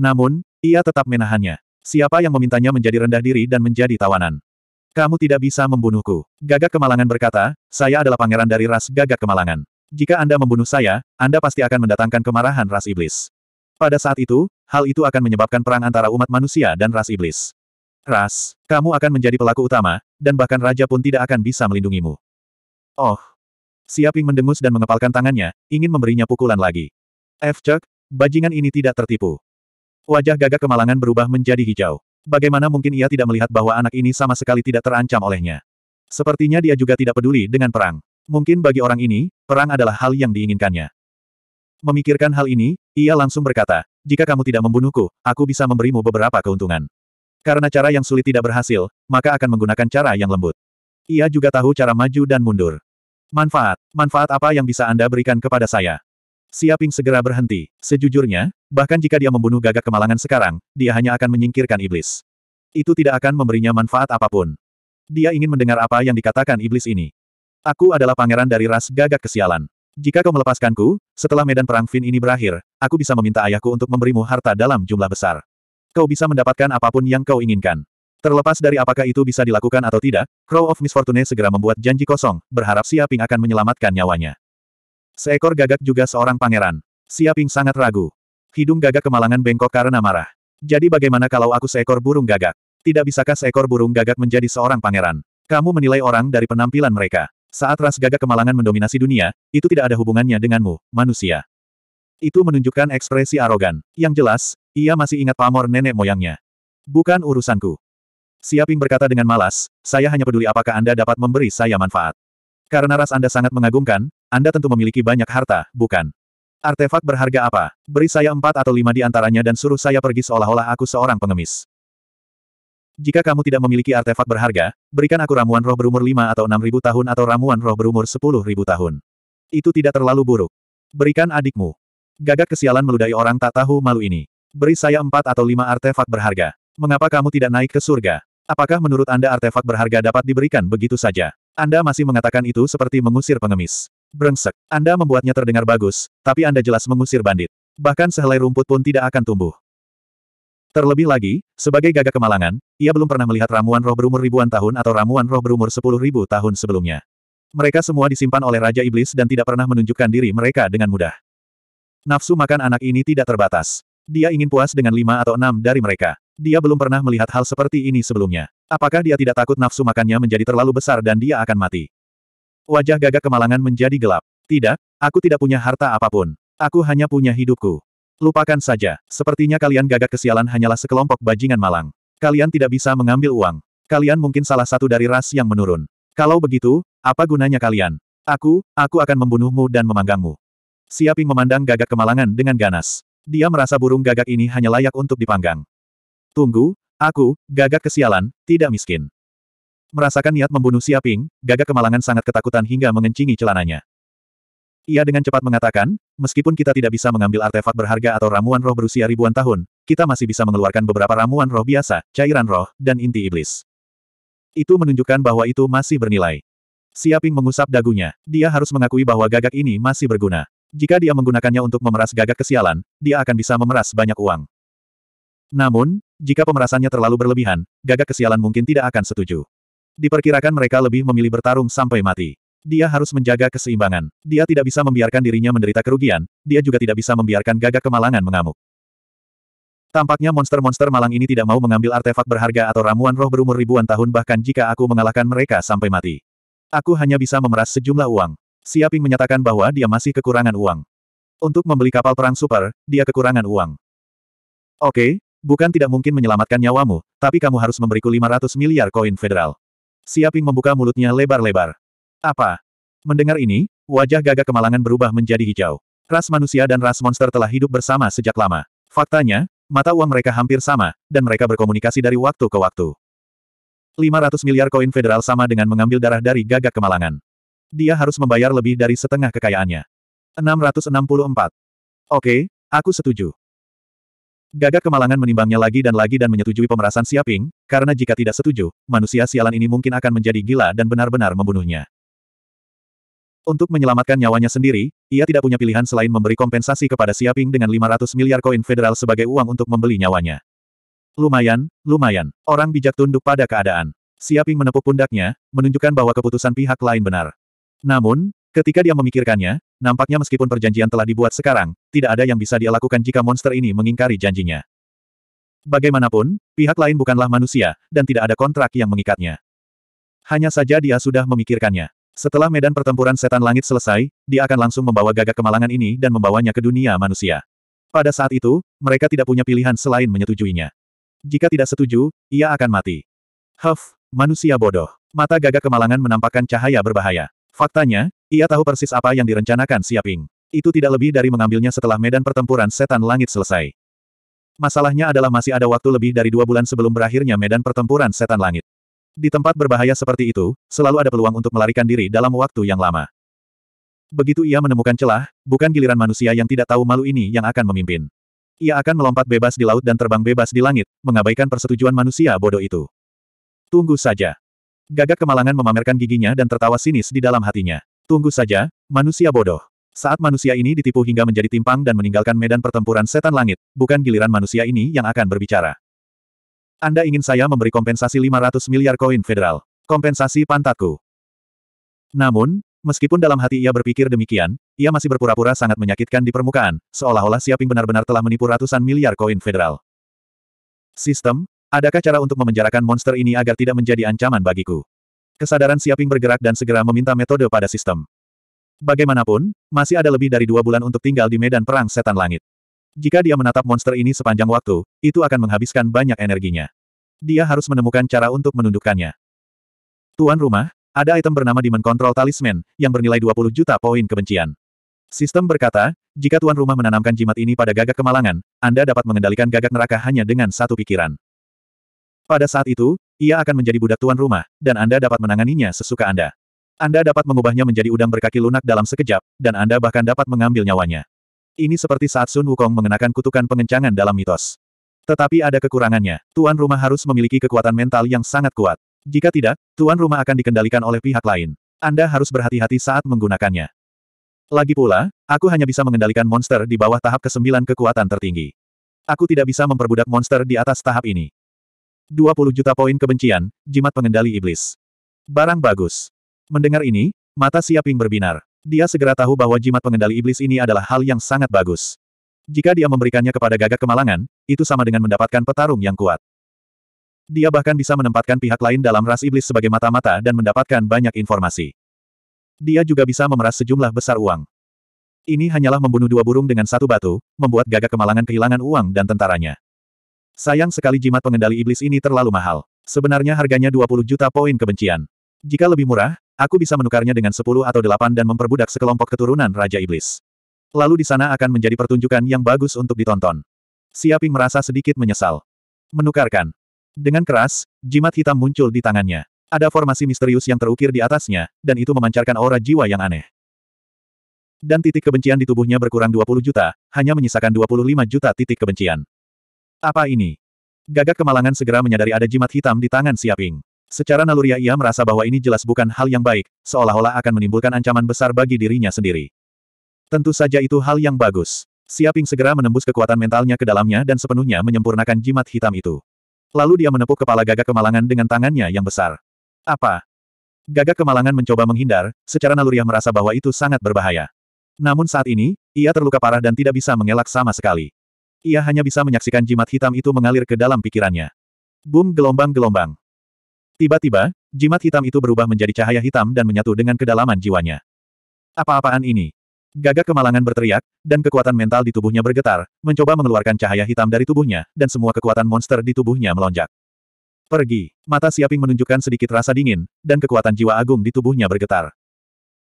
Speaker 1: Namun, ia tetap menahannya. Siapa yang memintanya menjadi rendah diri dan menjadi tawanan? Kamu tidak bisa membunuhku. Gagak Kemalangan berkata, saya adalah pangeran dari ras Gagak Kemalangan. Jika Anda membunuh saya, Anda pasti akan mendatangkan kemarahan ras iblis. Pada saat itu, hal itu akan menyebabkan perang antara umat manusia dan ras iblis. Ras, kamu akan menjadi pelaku utama, dan bahkan raja pun tidak akan bisa melindungimu. Oh. Siaping mendengus dan mengepalkan tangannya, ingin memberinya pukulan lagi. F. Cek, bajingan ini tidak tertipu. Wajah gagak kemalangan berubah menjadi hijau. Bagaimana mungkin ia tidak melihat bahwa anak ini sama sekali tidak terancam olehnya? Sepertinya dia juga tidak peduli dengan perang. Mungkin bagi orang ini, perang adalah hal yang diinginkannya. Memikirkan hal ini, ia langsung berkata, jika kamu tidak membunuhku, aku bisa memberimu beberapa keuntungan. Karena cara yang sulit tidak berhasil, maka akan menggunakan cara yang lembut. Ia juga tahu cara maju dan mundur. Manfaat, manfaat apa yang bisa Anda berikan kepada saya? Siaping segera berhenti. Sejujurnya, bahkan jika dia membunuh gagak kemalangan sekarang, dia hanya akan menyingkirkan iblis. Itu tidak akan memberinya manfaat apapun. Dia ingin mendengar apa yang dikatakan iblis ini. Aku adalah pangeran dari ras gagak kesialan. Jika kau melepaskanku, setelah medan perang Fin ini berakhir, aku bisa meminta ayahku untuk memberimu harta dalam jumlah besar. Kau bisa mendapatkan apapun yang kau inginkan. Terlepas dari apakah itu bisa dilakukan atau tidak, Crow of Misfortune segera membuat janji kosong, berharap Siaping akan menyelamatkan nyawanya. Seekor gagak juga seorang pangeran. Siaping sangat ragu. Hidung gagak kemalangan bengkok karena marah. Jadi bagaimana kalau aku seekor burung gagak? Tidak bisakah seekor burung gagak menjadi seorang pangeran? Kamu menilai orang dari penampilan mereka. Saat ras gagak kemalangan mendominasi dunia, itu tidak ada hubungannya denganmu, manusia. Itu menunjukkan ekspresi arogan. Yang jelas, ia masih ingat pamor nenek moyangnya. Bukan urusanku. Siaping berkata dengan malas, saya hanya peduli apakah Anda dapat memberi saya manfaat. Karena ras Anda sangat mengagumkan, anda tentu memiliki banyak harta, bukan? Artefak berharga apa? Beri saya empat atau lima di antaranya dan suruh saya pergi seolah-olah aku seorang pengemis. Jika kamu tidak memiliki artefak berharga, berikan aku ramuan roh berumur lima atau enam ribu tahun atau ramuan roh berumur sepuluh ribu tahun. Itu tidak terlalu buruk. Berikan adikmu. Gagak kesialan meludahi orang tak tahu malu ini. Beri saya empat atau lima artefak berharga. Mengapa kamu tidak naik ke surga? Apakah menurut Anda artefak berharga dapat diberikan begitu saja? Anda masih mengatakan itu seperti mengusir pengemis. Brengsek, Anda membuatnya terdengar bagus, tapi Anda jelas mengusir bandit. Bahkan sehelai rumput pun tidak akan tumbuh. Terlebih lagi, sebagai gagak kemalangan, ia belum pernah melihat ramuan roh berumur ribuan tahun atau ramuan roh berumur sepuluh ribu tahun sebelumnya. Mereka semua disimpan oleh Raja Iblis dan tidak pernah menunjukkan diri mereka dengan mudah. Nafsu makan anak ini tidak terbatas. Dia ingin puas dengan lima atau enam dari mereka. Dia belum pernah melihat hal seperti ini sebelumnya. Apakah dia tidak takut nafsu makannya menjadi terlalu besar dan dia akan mati? Wajah gagak kemalangan menjadi gelap. Tidak, aku tidak punya harta apapun. Aku hanya punya hidupku. Lupakan saja, sepertinya kalian gagak kesialan hanyalah sekelompok bajingan malang. Kalian tidak bisa mengambil uang. Kalian mungkin salah satu dari ras yang menurun. Kalau begitu, apa gunanya kalian? Aku, aku akan membunuhmu dan memanggangmu. Siaping memandang gagak kemalangan dengan ganas. Dia merasa burung gagak ini hanya layak untuk dipanggang. Tunggu, aku, gagak kesialan, tidak miskin. Merasakan niat membunuh Siaping, gagak kemalangan sangat ketakutan hingga mengencingi celananya. Ia dengan cepat mengatakan, meskipun kita tidak bisa mengambil artefak berharga atau ramuan roh berusia ribuan tahun, kita masih bisa mengeluarkan beberapa ramuan roh biasa, cairan roh, dan inti iblis. Itu menunjukkan bahwa itu masih bernilai. Siaping mengusap dagunya. Dia harus mengakui bahwa gagak ini masih berguna. Jika dia menggunakannya untuk memeras gagak kesialan, dia akan bisa memeras banyak uang. Namun, jika pemerasannya terlalu berlebihan, gagak kesialan mungkin tidak akan setuju. Diperkirakan mereka lebih memilih bertarung sampai mati. Dia harus menjaga keseimbangan. Dia tidak bisa membiarkan dirinya menderita kerugian, dia juga tidak bisa membiarkan gagak kemalangan mengamuk. Tampaknya monster-monster malang ini tidak mau mengambil artefak berharga atau ramuan roh berumur ribuan tahun bahkan jika aku mengalahkan mereka sampai mati. Aku hanya bisa memeras sejumlah uang. Siaping menyatakan bahwa dia masih kekurangan uang. Untuk membeli kapal perang super, dia kekurangan uang. Oke, bukan tidak mungkin menyelamatkan nyawamu, tapi kamu harus memberiku 500 miliar koin federal. Siaping membuka mulutnya lebar-lebar. Apa? Mendengar ini, wajah gagak kemalangan berubah menjadi hijau. Ras manusia dan ras monster telah hidup bersama sejak lama. Faktanya, mata uang mereka hampir sama, dan mereka berkomunikasi dari waktu ke waktu. 500 miliar koin federal sama dengan mengambil darah dari gagak kemalangan. Dia harus membayar lebih dari setengah kekayaannya. 664. Oke, aku setuju. Gagak kemalangan menimbangnya lagi dan lagi dan menyetujui pemerasan Siaping, karena jika tidak setuju, manusia sialan ini mungkin akan menjadi gila dan benar-benar membunuhnya. Untuk menyelamatkan nyawanya sendiri, ia tidak punya pilihan selain memberi kompensasi kepada Siaping dengan 500 miliar koin federal sebagai uang untuk membeli nyawanya. Lumayan, lumayan. Orang bijak tunduk pada keadaan. Siaping menepuk pundaknya, menunjukkan bahwa keputusan pihak lain benar. Namun, ketika dia memikirkannya, Nampaknya meskipun perjanjian telah dibuat sekarang, tidak ada yang bisa dia lakukan jika monster ini mengingkari janjinya. Bagaimanapun, pihak lain bukanlah manusia, dan tidak ada kontrak yang mengikatnya. Hanya saja dia sudah memikirkannya. Setelah medan pertempuran setan langit selesai, dia akan langsung membawa gagak kemalangan ini dan membawanya ke dunia manusia. Pada saat itu, mereka tidak punya pilihan selain menyetujuinya. Jika tidak setuju, ia akan mati. Huff, manusia bodoh. Mata gagak kemalangan menampakkan cahaya berbahaya. Faktanya, ia tahu persis apa yang direncanakan Siaping. Itu tidak lebih dari mengambilnya setelah medan pertempuran setan langit selesai. Masalahnya adalah masih ada waktu lebih dari dua bulan sebelum berakhirnya medan pertempuran setan langit. Di tempat berbahaya seperti itu, selalu ada peluang untuk melarikan diri dalam waktu yang lama. Begitu ia menemukan celah, bukan giliran manusia yang tidak tahu malu ini yang akan memimpin. Ia akan melompat bebas di laut dan terbang bebas di langit, mengabaikan persetujuan manusia bodoh itu. Tunggu saja. Gagak kemalangan memamerkan giginya dan tertawa sinis di dalam hatinya. Tunggu saja, manusia bodoh. Saat manusia ini ditipu hingga menjadi timpang dan meninggalkan medan pertempuran setan langit, bukan giliran manusia ini yang akan berbicara. Anda ingin saya memberi kompensasi 500 miliar koin federal. Kompensasi pantatku. Namun, meskipun dalam hati ia berpikir demikian, ia masih berpura-pura sangat menyakitkan di permukaan, seolah-olah Siaping benar-benar telah menipu ratusan miliar koin federal. Sistem, adakah cara untuk memenjarakan monster ini agar tidak menjadi ancaman bagiku? Kesadaran Siaping bergerak dan segera meminta metode pada sistem. Bagaimanapun, masih ada lebih dari dua bulan untuk tinggal di medan perang setan langit. Jika dia menatap monster ini sepanjang waktu, itu akan menghabiskan banyak energinya. Dia harus menemukan cara untuk menundukkannya. Tuan rumah, ada item bernama Demon Control Talisman, yang bernilai 20 juta poin kebencian. Sistem berkata, jika tuan rumah menanamkan jimat ini pada gagak kemalangan, Anda dapat mengendalikan gagak neraka hanya dengan satu pikiran. Pada saat itu, ia akan menjadi budak tuan rumah, dan Anda dapat menanganinya sesuka Anda. Anda dapat mengubahnya menjadi udang berkaki lunak dalam sekejap, dan Anda bahkan dapat mengambil nyawanya. Ini seperti saat Sun Wukong mengenakan kutukan pengencangan dalam mitos. Tetapi ada kekurangannya, tuan rumah harus memiliki kekuatan mental yang sangat kuat. Jika tidak, tuan rumah akan dikendalikan oleh pihak lain. Anda harus berhati-hati saat menggunakannya. Lagi pula, aku hanya bisa mengendalikan monster di bawah tahap kesembilan kekuatan tertinggi. Aku tidak bisa memperbudak monster di atas tahap ini. 20 juta poin kebencian, jimat pengendali iblis. Barang bagus. Mendengar ini, mata Siaping berbinar. Dia segera tahu bahwa jimat pengendali iblis ini adalah hal yang sangat bagus. Jika dia memberikannya kepada gagak kemalangan, itu sama dengan mendapatkan petarung yang kuat. Dia bahkan bisa menempatkan pihak lain dalam ras iblis sebagai mata-mata dan mendapatkan banyak informasi. Dia juga bisa memeras sejumlah besar uang. Ini hanyalah membunuh dua burung dengan satu batu, membuat gagak kemalangan kehilangan uang dan tentaranya. Sayang sekali jimat pengendali iblis ini terlalu mahal. Sebenarnya harganya 20 juta poin kebencian. Jika lebih murah, aku bisa menukarnya dengan 10 atau 8 dan memperbudak sekelompok keturunan Raja Iblis. Lalu di sana akan menjadi pertunjukan yang bagus untuk ditonton. Siaping merasa sedikit menyesal. Menukarkan. Dengan keras, jimat hitam muncul di tangannya. Ada formasi misterius yang terukir di atasnya, dan itu memancarkan aura jiwa yang aneh. Dan titik kebencian di tubuhnya berkurang 20 juta, hanya menyisakan 25 juta titik kebencian. Apa ini? Gagak kemalangan segera menyadari ada jimat hitam di tangan Siaping. Secara naluriah ia merasa bahwa ini jelas bukan hal yang baik, seolah-olah akan menimbulkan ancaman besar bagi dirinya sendiri. Tentu saja itu hal yang bagus. Siaping segera menembus kekuatan mentalnya ke dalamnya dan sepenuhnya menyempurnakan jimat hitam itu. Lalu dia menepuk kepala gagak kemalangan dengan tangannya yang besar. Apa? Gagak kemalangan mencoba menghindar, secara naluriah merasa bahwa itu sangat berbahaya. Namun saat ini, ia terluka parah dan tidak bisa mengelak sama sekali. Ia hanya bisa menyaksikan jimat hitam itu mengalir ke dalam pikirannya. Boom gelombang-gelombang. Tiba-tiba, jimat hitam itu berubah menjadi cahaya hitam dan menyatu dengan kedalaman jiwanya. Apa-apaan ini? Gagak kemalangan berteriak, dan kekuatan mental di tubuhnya bergetar, mencoba mengeluarkan cahaya hitam dari tubuhnya, dan semua kekuatan monster di tubuhnya melonjak. Pergi. Mata Siaping menunjukkan sedikit rasa dingin, dan kekuatan jiwa agung di tubuhnya bergetar.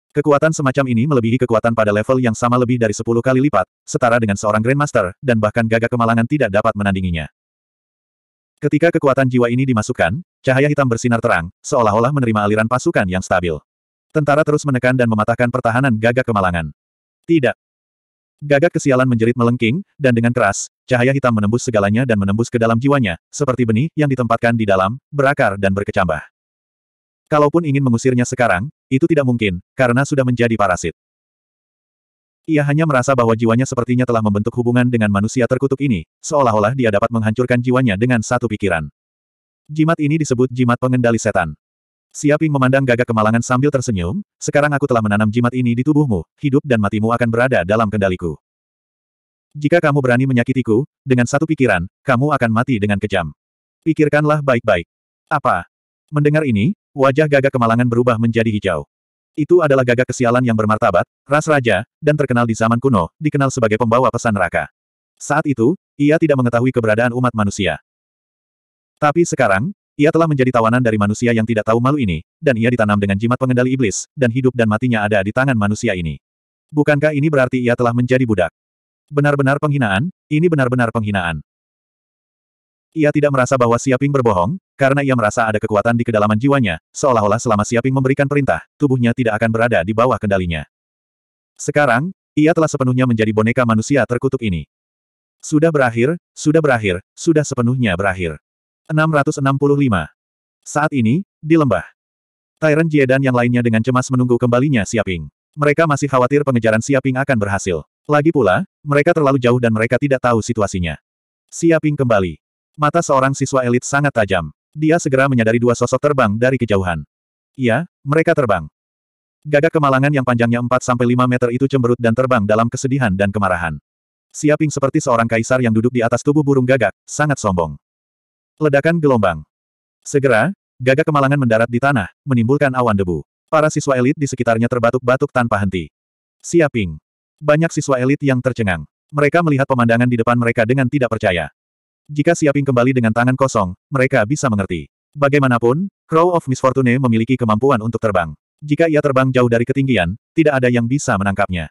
Speaker 1: Kekuatan semacam ini melebihi kekuatan pada level yang sama lebih dari 10 kali lipat, setara dengan seorang Grandmaster, dan bahkan gagak kemalangan tidak dapat menandinginya. Ketika kekuatan jiwa ini dimasukkan, cahaya hitam bersinar terang, seolah-olah menerima aliran pasukan yang stabil. Tentara terus menekan dan mematahkan pertahanan gagak kemalangan. Tidak. Gagak kesialan menjerit melengking, dan dengan keras, cahaya hitam menembus segalanya dan menembus ke dalam jiwanya, seperti benih yang ditempatkan di dalam, berakar dan berkecambah. Kalaupun ingin mengusirnya sekarang, itu tidak mungkin, karena sudah menjadi parasit. Ia hanya merasa bahwa jiwanya sepertinya telah membentuk hubungan dengan manusia terkutuk ini, seolah-olah dia dapat menghancurkan jiwanya dengan satu pikiran. Jimat ini disebut jimat pengendali setan. Siaping memandang gagak kemalangan sambil tersenyum, sekarang aku telah menanam jimat ini di tubuhmu, hidup dan matimu akan berada dalam kendaliku. Jika kamu berani menyakitiku, dengan satu pikiran, kamu akan mati dengan kejam. Pikirkanlah baik-baik. Apa? Mendengar ini, wajah gagak kemalangan berubah menjadi hijau. Itu adalah gagak kesialan yang bermartabat, ras raja, dan terkenal di zaman kuno, dikenal sebagai pembawa pesan neraka. Saat itu, ia tidak mengetahui keberadaan umat manusia. Tapi sekarang, ia telah menjadi tawanan dari manusia yang tidak tahu malu ini, dan ia ditanam dengan jimat pengendali iblis, dan hidup dan matinya ada di tangan manusia ini. Bukankah ini berarti ia telah menjadi budak? Benar-benar penghinaan, ini benar-benar penghinaan. Ia tidak merasa bahwa Siaping berbohong, karena ia merasa ada kekuatan di kedalaman jiwanya, seolah-olah selama Siaping memberikan perintah, tubuhnya tidak akan berada di bawah kendalinya. Sekarang, ia telah sepenuhnya menjadi boneka manusia terkutuk ini. Sudah berakhir, sudah berakhir, sudah sepenuhnya berakhir. 665. Saat ini, di lembah. Tyrant Jie dan yang lainnya dengan cemas menunggu kembalinya Siaping. Mereka masih khawatir pengejaran Siaping akan berhasil. Lagi pula, mereka terlalu jauh dan mereka tidak tahu situasinya. Siaping kembali. Mata seorang siswa elit sangat tajam. Dia segera menyadari dua sosok terbang dari kejauhan. Iya, mereka terbang. Gagak kemalangan yang panjangnya 4-5 meter itu cemberut dan terbang dalam kesedihan dan kemarahan. Siaping seperti seorang kaisar yang duduk di atas tubuh burung gagak, sangat sombong. Ledakan gelombang. Segera, gagak kemalangan mendarat di tanah, menimbulkan awan debu. Para siswa elit di sekitarnya terbatuk-batuk tanpa henti. Siaping. Banyak siswa elit yang tercengang. Mereka melihat pemandangan di depan mereka dengan tidak percaya. Jika Siaping kembali dengan tangan kosong, mereka bisa mengerti. Bagaimanapun, Crow of Misfortune memiliki kemampuan untuk terbang. Jika ia terbang jauh dari ketinggian, tidak ada yang bisa menangkapnya.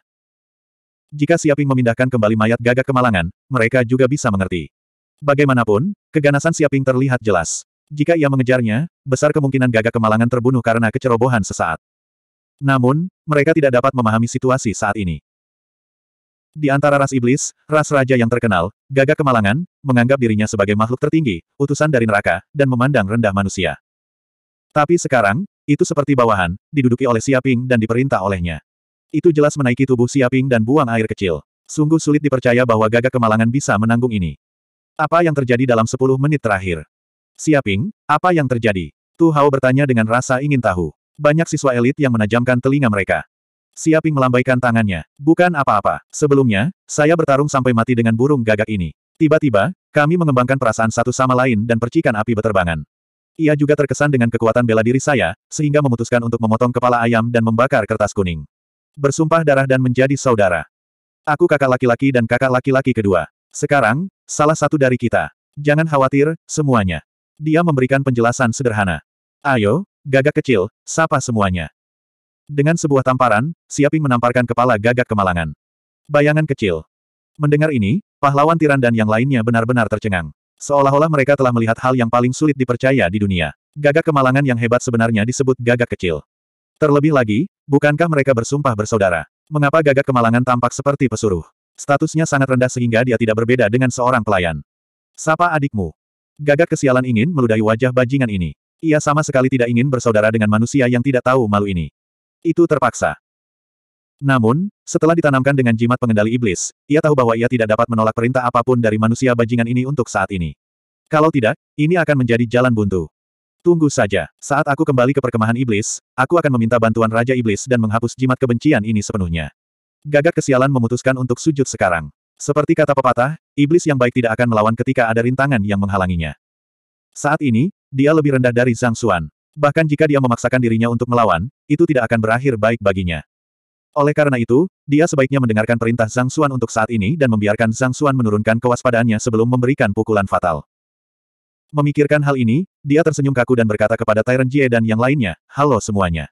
Speaker 1: Jika Siaping memindahkan kembali mayat gagak kemalangan, mereka juga bisa mengerti. Bagaimanapun, keganasan Siaping terlihat jelas. Jika ia mengejarnya, besar kemungkinan gagak kemalangan terbunuh karena kecerobohan sesaat. Namun, mereka tidak dapat memahami situasi saat ini. Di antara ras iblis, ras raja yang terkenal, gagah kemalangan, menganggap dirinya sebagai makhluk tertinggi, utusan dari neraka, dan memandang rendah manusia. Tapi sekarang, itu seperti bawahan, diduduki oleh Siaping dan diperintah olehnya. Itu jelas menaiki tubuh Siaping dan buang air kecil. Sungguh sulit dipercaya bahwa gagah kemalangan bisa menanggung ini. Apa yang terjadi dalam 10 menit terakhir? Siaping, apa yang terjadi? Tu Hao bertanya dengan rasa ingin tahu. Banyak siswa elit yang menajamkan telinga mereka. Siaping melambaikan tangannya. Bukan apa-apa. Sebelumnya, saya bertarung sampai mati dengan burung gagak ini. Tiba-tiba, kami mengembangkan perasaan satu sama lain dan percikan api beterbangan. Ia juga terkesan dengan kekuatan bela diri saya, sehingga memutuskan untuk memotong kepala ayam dan membakar kertas kuning. Bersumpah darah dan menjadi saudara. Aku kakak laki-laki dan kakak laki-laki kedua. Sekarang, salah satu dari kita. Jangan khawatir, semuanya. Dia memberikan penjelasan sederhana. Ayo, gagak kecil, sapa semuanya. Dengan sebuah tamparan, Siaping menamparkan kepala gagak kemalangan. Bayangan kecil. Mendengar ini, pahlawan tiran dan yang lainnya benar-benar tercengang. Seolah-olah mereka telah melihat hal yang paling sulit dipercaya di dunia. Gagak kemalangan yang hebat sebenarnya disebut gagak kecil. Terlebih lagi, bukankah mereka bersumpah bersaudara? Mengapa gagak kemalangan tampak seperti pesuruh? Statusnya sangat rendah sehingga dia tidak berbeda dengan seorang pelayan. Sapa adikmu. Gagak kesialan ingin meludahi wajah bajingan ini. Ia sama sekali tidak ingin bersaudara dengan manusia yang tidak tahu malu ini. Itu terpaksa. Namun, setelah ditanamkan dengan jimat pengendali iblis, ia tahu bahwa ia tidak dapat menolak perintah apapun dari manusia bajingan ini untuk saat ini. Kalau tidak, ini akan menjadi jalan buntu. Tunggu saja, saat aku kembali ke perkemahan iblis, aku akan meminta bantuan Raja Iblis dan menghapus jimat kebencian ini sepenuhnya. Gagak kesialan memutuskan untuk sujud sekarang. Seperti kata pepatah, iblis yang baik tidak akan melawan ketika ada rintangan yang menghalanginya. Saat ini, dia lebih rendah dari Zhang Xuan. Bahkan jika dia memaksakan dirinya untuk melawan, itu tidak akan berakhir baik baginya. Oleh karena itu, dia sebaiknya mendengarkan perintah Zhang Xuan untuk saat ini dan membiarkan Zhang Xuan menurunkan kewaspadaannya sebelum memberikan pukulan fatal. Memikirkan hal ini, dia tersenyum kaku dan berkata kepada Tyrant Jie dan yang lainnya, Halo semuanya.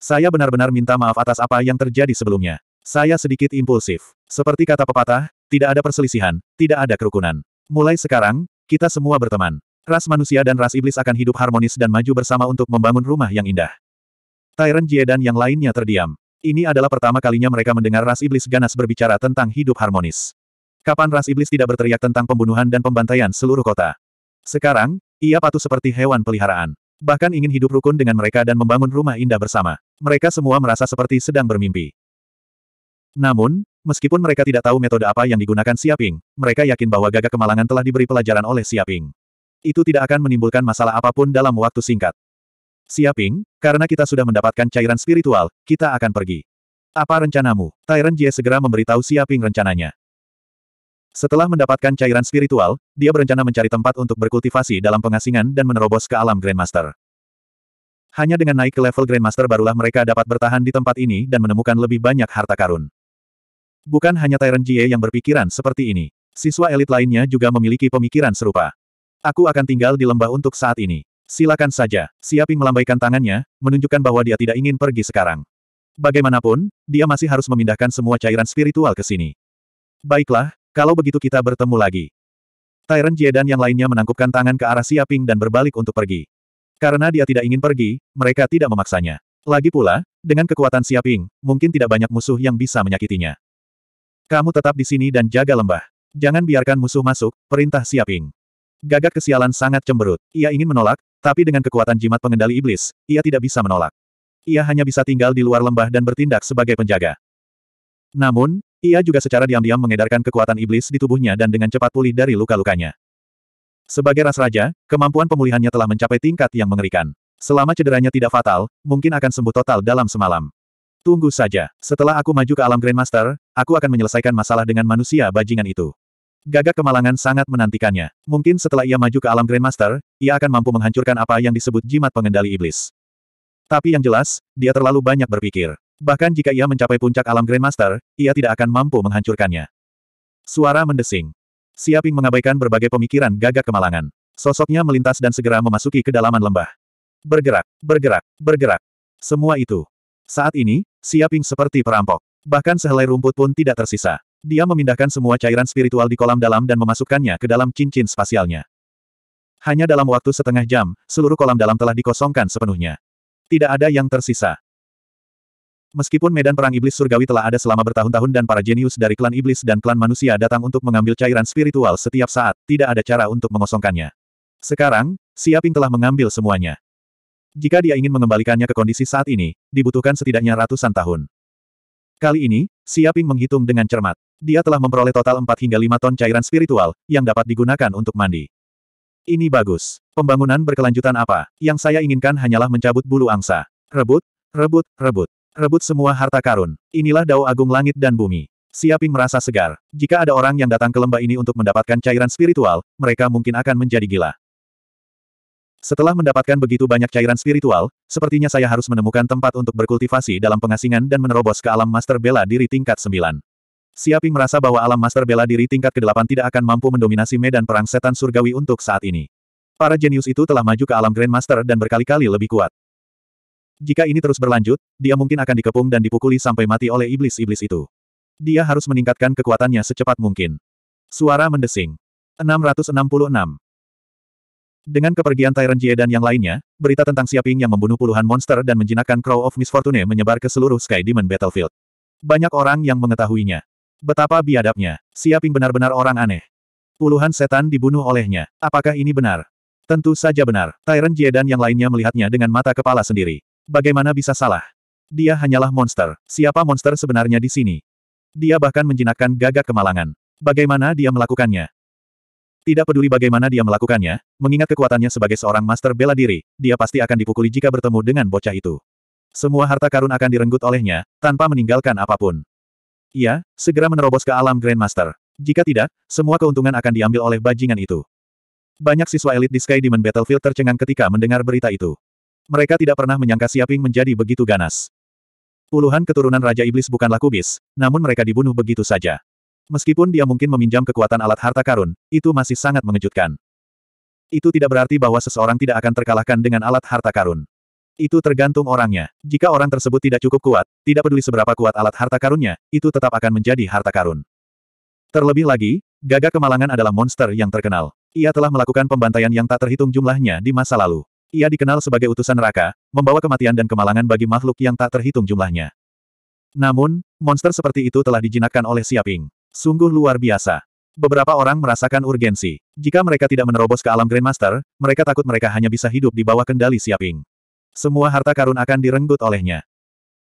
Speaker 1: Saya benar-benar minta maaf atas apa yang terjadi sebelumnya. Saya sedikit impulsif. Seperti kata pepatah, tidak ada perselisihan, tidak ada kerukunan. Mulai sekarang, kita semua berteman. Ras manusia dan ras iblis akan hidup harmonis dan maju bersama untuk membangun rumah yang indah. Tyrant Jie dan yang lainnya terdiam. Ini adalah pertama kalinya mereka mendengar ras iblis ganas berbicara tentang hidup harmonis. Kapan ras iblis tidak berteriak tentang pembunuhan dan pembantaian seluruh kota? Sekarang, ia patuh seperti hewan peliharaan. Bahkan ingin hidup rukun dengan mereka dan membangun rumah indah bersama. Mereka semua merasa seperti sedang bermimpi. Namun, meskipun mereka tidak tahu metode apa yang digunakan Siaping, mereka yakin bahwa gagak kemalangan telah diberi pelajaran oleh Siaping. Itu tidak akan menimbulkan masalah apapun dalam waktu singkat. Siaping, karena kita sudah mendapatkan cairan spiritual, kita akan pergi. Apa rencanamu? Tyrant Jie segera memberitahu Siaping rencananya. Setelah mendapatkan cairan spiritual, dia berencana mencari tempat untuk berkultivasi dalam pengasingan dan menerobos ke alam Grandmaster. Hanya dengan naik ke level Grandmaster barulah mereka dapat bertahan di tempat ini dan menemukan lebih banyak harta karun. Bukan hanya Tyrant Jie yang berpikiran seperti ini. Siswa elit lainnya juga memiliki pemikiran serupa. Aku akan tinggal di lembah untuk saat ini. Silakan saja. Siaping melambaikan tangannya, menunjukkan bahwa dia tidak ingin pergi sekarang. Bagaimanapun, dia masih harus memindahkan semua cairan spiritual ke sini. Baiklah, kalau begitu kita bertemu lagi. Tyrant Jie dan yang lainnya menangkupkan tangan ke arah Siaping dan berbalik untuk pergi. Karena dia tidak ingin pergi, mereka tidak memaksanya. Lagi pula, dengan kekuatan Siaping, mungkin tidak banyak musuh yang bisa menyakitinya. Kamu tetap di sini dan jaga lembah. Jangan biarkan musuh masuk, perintah Siaping. Gagak kesialan sangat cemberut. Ia ingin menolak, tapi dengan kekuatan jimat pengendali iblis, ia tidak bisa menolak. Ia hanya bisa tinggal di luar lembah dan bertindak sebagai penjaga. Namun, ia juga secara diam-diam mengedarkan kekuatan iblis di tubuhnya dan dengan cepat pulih dari luka-lukanya. Sebagai ras raja, kemampuan pemulihannya telah mencapai tingkat yang mengerikan. Selama cederanya tidak fatal, mungkin akan sembuh total dalam semalam. Tunggu saja, setelah aku maju ke alam Grandmaster, aku akan menyelesaikan masalah dengan manusia bajingan itu. Gagak kemalangan sangat menantikannya. Mungkin setelah ia maju ke alam Grandmaster, ia akan mampu menghancurkan apa yang disebut jimat pengendali iblis. Tapi yang jelas, dia terlalu banyak berpikir. Bahkan jika ia mencapai puncak alam Grandmaster, ia tidak akan mampu menghancurkannya. Suara mendesing. Siaping mengabaikan berbagai pemikiran gagak kemalangan. Sosoknya melintas dan segera memasuki kedalaman lembah. Bergerak, bergerak, bergerak. Semua itu. Saat ini, Siaping seperti perampok. Bahkan sehelai rumput pun tidak tersisa. Dia memindahkan semua cairan spiritual di kolam dalam dan memasukkannya ke dalam cincin spasialnya. Hanya dalam waktu setengah jam, seluruh kolam dalam telah dikosongkan sepenuhnya. Tidak ada yang tersisa. Meskipun medan perang iblis surgawi telah ada selama bertahun-tahun dan para jenius dari klan iblis dan klan manusia datang untuk mengambil cairan spiritual setiap saat, tidak ada cara untuk mengosongkannya. Sekarang, Siaping telah mengambil semuanya. Jika dia ingin mengembalikannya ke kondisi saat ini, dibutuhkan setidaknya ratusan tahun. Kali ini, Siaping menghitung dengan cermat dia telah memperoleh total 4 hingga 5 ton cairan spiritual, yang dapat digunakan untuk mandi. Ini bagus. Pembangunan berkelanjutan apa? Yang saya inginkan hanyalah mencabut bulu angsa. Rebut, rebut, rebut. Rebut semua harta karun. Inilah dao agung langit dan bumi. Siaping merasa segar. Jika ada orang yang datang ke lembah ini untuk mendapatkan cairan spiritual, mereka mungkin akan menjadi gila. Setelah mendapatkan begitu banyak cairan spiritual, sepertinya saya harus menemukan tempat untuk berkultivasi dalam pengasingan dan menerobos ke alam master bela diri tingkat 9. Siaping merasa bahwa alam master bela diri tingkat ke-8 tidak akan mampu mendominasi medan perang setan surgawi untuk saat ini. Para jenius itu telah maju ke alam grandmaster dan berkali-kali lebih kuat. Jika ini terus berlanjut, dia mungkin akan dikepung dan dipukuli sampai mati oleh iblis-iblis itu. Dia harus meningkatkan kekuatannya secepat mungkin. Suara mendesing. 666. Dengan kepergian Tyrant Jie dan yang lainnya, berita tentang Siaping yang membunuh puluhan monster dan menjinakkan Crow of Misfortune menyebar ke seluruh Sky Demon Battlefield. Banyak orang yang mengetahuinya. Betapa biadabnya. Siaping benar-benar orang aneh. Puluhan setan dibunuh olehnya. Apakah ini benar? Tentu saja benar. Tyrant Jie dan yang lainnya melihatnya dengan mata kepala sendiri. Bagaimana bisa salah? Dia hanyalah monster. Siapa monster sebenarnya di sini? Dia bahkan menjinakkan gagak kemalangan. Bagaimana dia melakukannya? Tidak peduli bagaimana dia melakukannya, mengingat kekuatannya sebagai seorang master bela diri, dia pasti akan dipukuli jika bertemu dengan bocah itu. Semua harta karun akan direnggut olehnya, tanpa meninggalkan apapun. Ia, segera menerobos ke alam Grandmaster. Jika tidak, semua keuntungan akan diambil oleh bajingan itu. Banyak siswa elit di Sky Demon Battlefield tercengang ketika mendengar berita itu. Mereka tidak pernah menyangka Siaping menjadi begitu ganas. Puluhan keturunan Raja Iblis bukanlah kubis, namun mereka dibunuh begitu saja. Meskipun dia mungkin meminjam kekuatan alat harta karun, itu masih sangat mengejutkan. Itu tidak berarti bahwa seseorang tidak akan terkalahkan dengan alat harta karun. Itu tergantung orangnya. Jika orang tersebut tidak cukup kuat, tidak peduli seberapa kuat alat harta karunnya, itu tetap akan menjadi harta karun. Terlebih lagi, Gagak Kemalangan adalah monster yang terkenal. Ia telah melakukan pembantaian yang tak terhitung jumlahnya di masa lalu. Ia dikenal sebagai utusan neraka, membawa kematian dan kemalangan bagi makhluk yang tak terhitung jumlahnya. Namun, monster seperti itu telah dijinakkan oleh Siaping. Sungguh luar biasa. Beberapa orang merasakan urgensi. Jika mereka tidak menerobos ke alam Grandmaster, mereka takut mereka hanya bisa hidup di bawah kendali Siaping. Semua harta karun akan direnggut olehnya.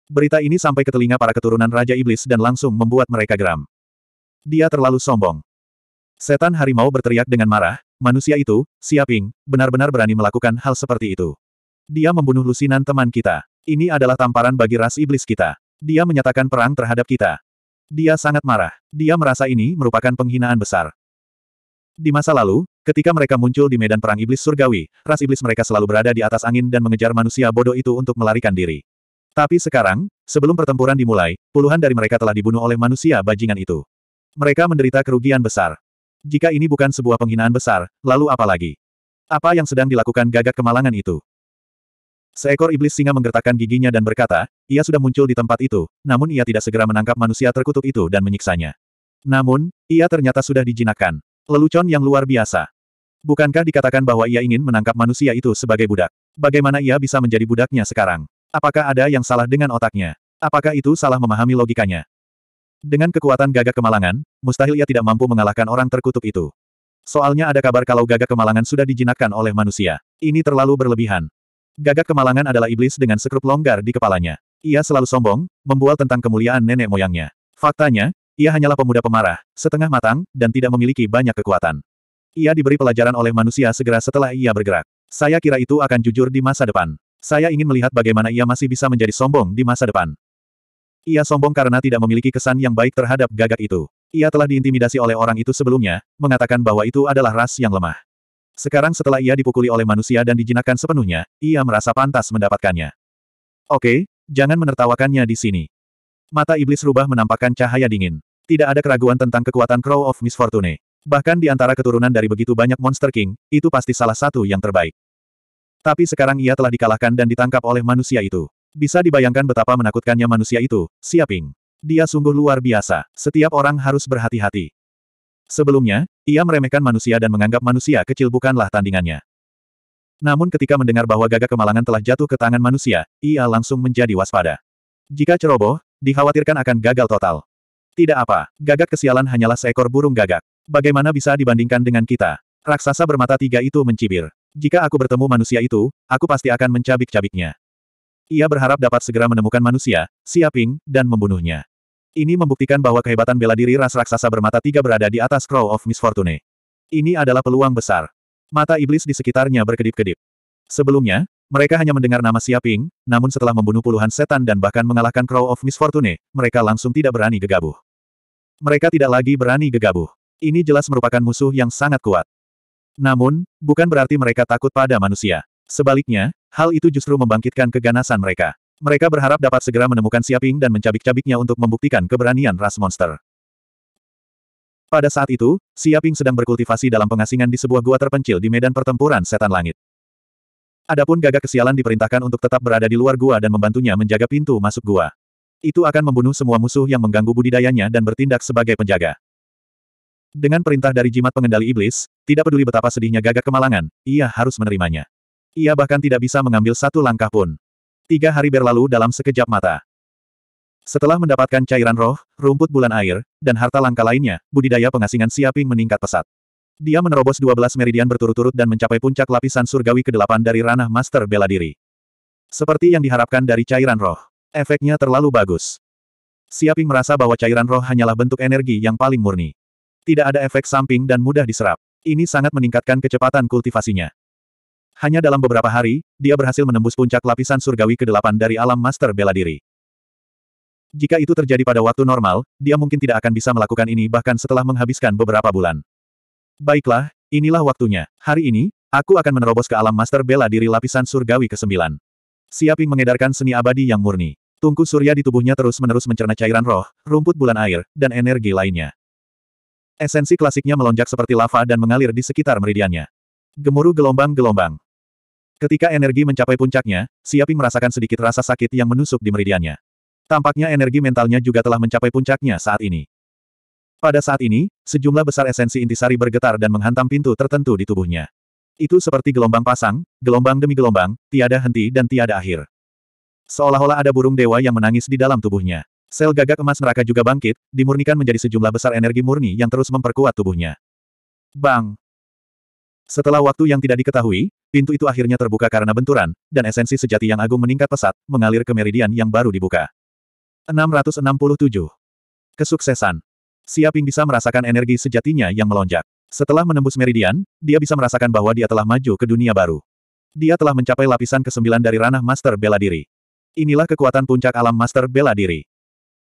Speaker 1: Berita ini sampai ke telinga para keturunan Raja Iblis dan langsung membuat mereka geram. Dia terlalu sombong. Setan harimau berteriak dengan marah, manusia itu, Siaping, benar-benar berani melakukan hal seperti itu. Dia membunuh lusinan teman kita. Ini adalah tamparan bagi ras iblis kita. Dia menyatakan perang terhadap kita. Dia sangat marah. Dia merasa ini merupakan penghinaan besar. Di masa lalu, Ketika mereka muncul di medan perang iblis surgawi, ras iblis mereka selalu berada di atas angin dan mengejar manusia bodoh itu untuk melarikan diri. Tapi sekarang, sebelum pertempuran dimulai, puluhan dari mereka telah dibunuh oleh manusia bajingan itu. Mereka menderita kerugian besar. Jika ini bukan sebuah penghinaan besar, lalu apa lagi? Apa yang sedang dilakukan gagak kemalangan itu? Seekor iblis singa menggertakkan giginya dan berkata, ia sudah muncul di tempat itu, namun ia tidak segera menangkap manusia terkutuk itu dan menyiksanya. Namun, ia ternyata sudah dijinakkan. Lelucon yang luar biasa. Bukankah dikatakan bahwa ia ingin menangkap manusia itu sebagai budak? Bagaimana ia bisa menjadi budaknya sekarang? Apakah ada yang salah dengan otaknya? Apakah itu salah memahami logikanya? Dengan kekuatan gagak kemalangan, mustahil ia tidak mampu mengalahkan orang terkutuk itu. Soalnya ada kabar kalau gagak kemalangan sudah dijinakkan oleh manusia. Ini terlalu berlebihan. Gagak kemalangan adalah iblis dengan sekrup longgar di kepalanya. Ia selalu sombong, membual tentang kemuliaan nenek moyangnya. Faktanya, ia hanyalah pemuda pemarah, setengah matang, dan tidak memiliki banyak kekuatan. Ia diberi pelajaran oleh manusia segera setelah ia bergerak. Saya kira itu akan jujur di masa depan. Saya ingin melihat bagaimana ia masih bisa menjadi sombong di masa depan. Ia sombong karena tidak memiliki kesan yang baik terhadap gagak itu. Ia telah diintimidasi oleh orang itu sebelumnya, mengatakan bahwa itu adalah ras yang lemah. Sekarang setelah ia dipukuli oleh manusia dan dijinakkan sepenuhnya, ia merasa pantas mendapatkannya. Oke, jangan menertawakannya di sini. Mata iblis rubah menampakkan cahaya dingin. Tidak ada keraguan tentang kekuatan Crow of Misfortune. Bahkan di antara keturunan dari begitu banyak Monster King, itu pasti salah satu yang terbaik. Tapi sekarang ia telah dikalahkan dan ditangkap oleh manusia itu. Bisa dibayangkan betapa menakutkannya manusia itu, Siaping. Dia sungguh luar biasa, setiap orang harus berhati-hati. Sebelumnya, ia meremehkan manusia dan menganggap manusia kecil bukanlah tandingannya. Namun ketika mendengar bahwa gagak kemalangan telah jatuh ke tangan manusia, ia langsung menjadi waspada. Jika ceroboh, dikhawatirkan akan gagal total. Tidak apa, gagak kesialan hanyalah seekor burung gagak. Bagaimana bisa dibandingkan dengan kita? Raksasa bermata tiga itu mencibir. Jika aku bertemu manusia itu, aku pasti akan mencabik-cabiknya. Ia berharap dapat segera menemukan manusia, siaping, dan membunuhnya. Ini membuktikan bahwa kehebatan bela diri ras raksasa bermata tiga berada di atas Crow of Misfortune. Ini adalah peluang besar. Mata iblis di sekitarnya berkedip-kedip. Sebelumnya, mereka hanya mendengar nama Siaping, namun setelah membunuh puluhan setan dan bahkan mengalahkan Crow of Misfortune, mereka langsung tidak berani gegabah. Mereka tidak lagi berani gegabah ini jelas merupakan musuh yang sangat kuat. Namun, bukan berarti mereka takut pada manusia. Sebaliknya, hal itu justru membangkitkan keganasan mereka. Mereka berharap dapat segera menemukan Siaping dan mencabik-cabiknya untuk membuktikan keberanian ras monster. Pada saat itu, Siaping sedang berkultivasi dalam pengasingan di sebuah gua terpencil di medan pertempuran setan langit. Adapun gagak kesialan diperintahkan untuk tetap berada di luar gua dan membantunya menjaga pintu masuk gua. Itu akan membunuh semua musuh yang mengganggu budidayanya dan bertindak sebagai penjaga. Dengan perintah dari jimat pengendali iblis, tidak peduli betapa sedihnya gagak kemalangan, ia harus menerimanya. Ia bahkan tidak bisa mengambil satu langkah pun. Tiga hari berlalu dalam sekejap mata. Setelah mendapatkan cairan roh, rumput bulan air, dan harta langka lainnya, budidaya pengasingan Siaping meningkat pesat. Dia menerobos 12 meridian berturut-turut dan mencapai puncak lapisan surgawi ke-8 dari ranah master bela diri. Seperti yang diharapkan dari cairan roh. Efeknya terlalu bagus. Siaping merasa bahwa cairan roh hanyalah bentuk energi yang paling murni. Tidak ada efek samping dan mudah diserap. Ini sangat meningkatkan kecepatan kultivasinya. Hanya dalam beberapa hari, dia berhasil menembus puncak lapisan surgawi ke-8 dari alam master bela diri. Jika itu terjadi pada waktu normal, dia mungkin tidak akan bisa melakukan ini bahkan setelah menghabiskan beberapa bulan. Baiklah, inilah waktunya. Hari ini, aku akan menerobos ke alam master bela diri lapisan surgawi ke-9. Siaping mengedarkan seni abadi yang murni. Tungku surya di tubuhnya terus-menerus mencerna cairan roh, rumput bulan air, dan energi lainnya. Esensi klasiknya melonjak seperti lava dan mengalir di sekitar meridiannya. Gemuruh gelombang-gelombang. Ketika energi mencapai puncaknya, Siaping merasakan sedikit rasa sakit yang menusuk di meridiannya. Tampaknya energi mentalnya juga telah mencapai puncaknya saat ini. Pada saat ini, sejumlah besar esensi intisari bergetar dan menghantam pintu tertentu di tubuhnya. Itu seperti gelombang pasang, gelombang demi gelombang, tiada henti dan tiada akhir. Seolah-olah ada burung dewa yang menangis di dalam tubuhnya. Sel gagak emas neraka juga bangkit, dimurnikan menjadi sejumlah besar energi murni yang terus memperkuat tubuhnya. Bang! Setelah waktu yang tidak diketahui, pintu itu akhirnya terbuka karena benturan, dan esensi sejati yang agung meningkat pesat, mengalir ke meridian yang baru dibuka. 667. Kesuksesan. Siaping bisa merasakan energi sejatinya yang melonjak. Setelah menembus meridian, dia bisa merasakan bahwa dia telah maju ke dunia baru. Dia telah mencapai lapisan ke-9 dari ranah Master Bela Diri. Inilah kekuatan puncak alam Master Bela Diri.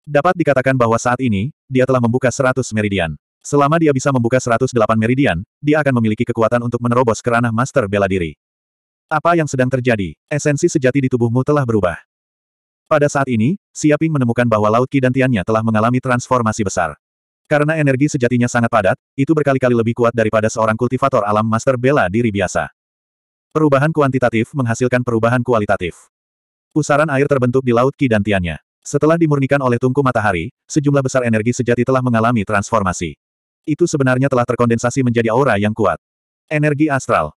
Speaker 1: Dapat dikatakan bahwa saat ini, dia telah membuka 100 meridian. Selama dia bisa membuka 108 meridian, dia akan memiliki kekuatan untuk menerobos kerana master bela diri. Apa yang sedang terjadi? Esensi sejati di tubuhmu telah berubah. Pada saat ini, Siaping menemukan bahwa laut kidantiannya telah mengalami transformasi besar. Karena energi sejatinya sangat padat, itu berkali-kali lebih kuat daripada seorang kultivator alam master bela diri biasa. Perubahan kuantitatif menghasilkan perubahan kualitatif. Pusaran air terbentuk di laut kidantiannya. Setelah dimurnikan oleh tungku matahari, sejumlah besar energi sejati telah mengalami transformasi. Itu sebenarnya telah terkondensasi menjadi aura yang kuat. Energi astral.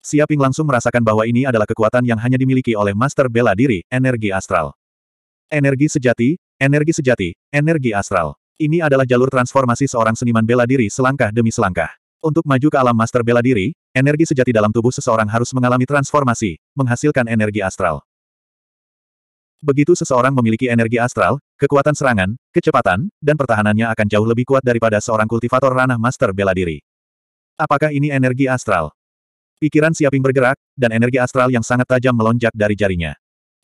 Speaker 1: Siaping langsung merasakan bahwa ini adalah kekuatan yang hanya dimiliki oleh master bela diri, energi astral. Energi sejati, energi sejati, energi astral. Ini adalah jalur transformasi seorang seniman bela diri selangkah demi selangkah. Untuk maju ke alam master bela diri, energi sejati dalam tubuh seseorang harus mengalami transformasi, menghasilkan energi astral. Begitu seseorang memiliki energi astral, kekuatan serangan, kecepatan, dan pertahanannya akan jauh lebih kuat daripada seorang kultivator ranah master bela diri. Apakah ini energi astral? Pikiran Siaping bergerak, dan energi astral yang sangat tajam melonjak dari jarinya.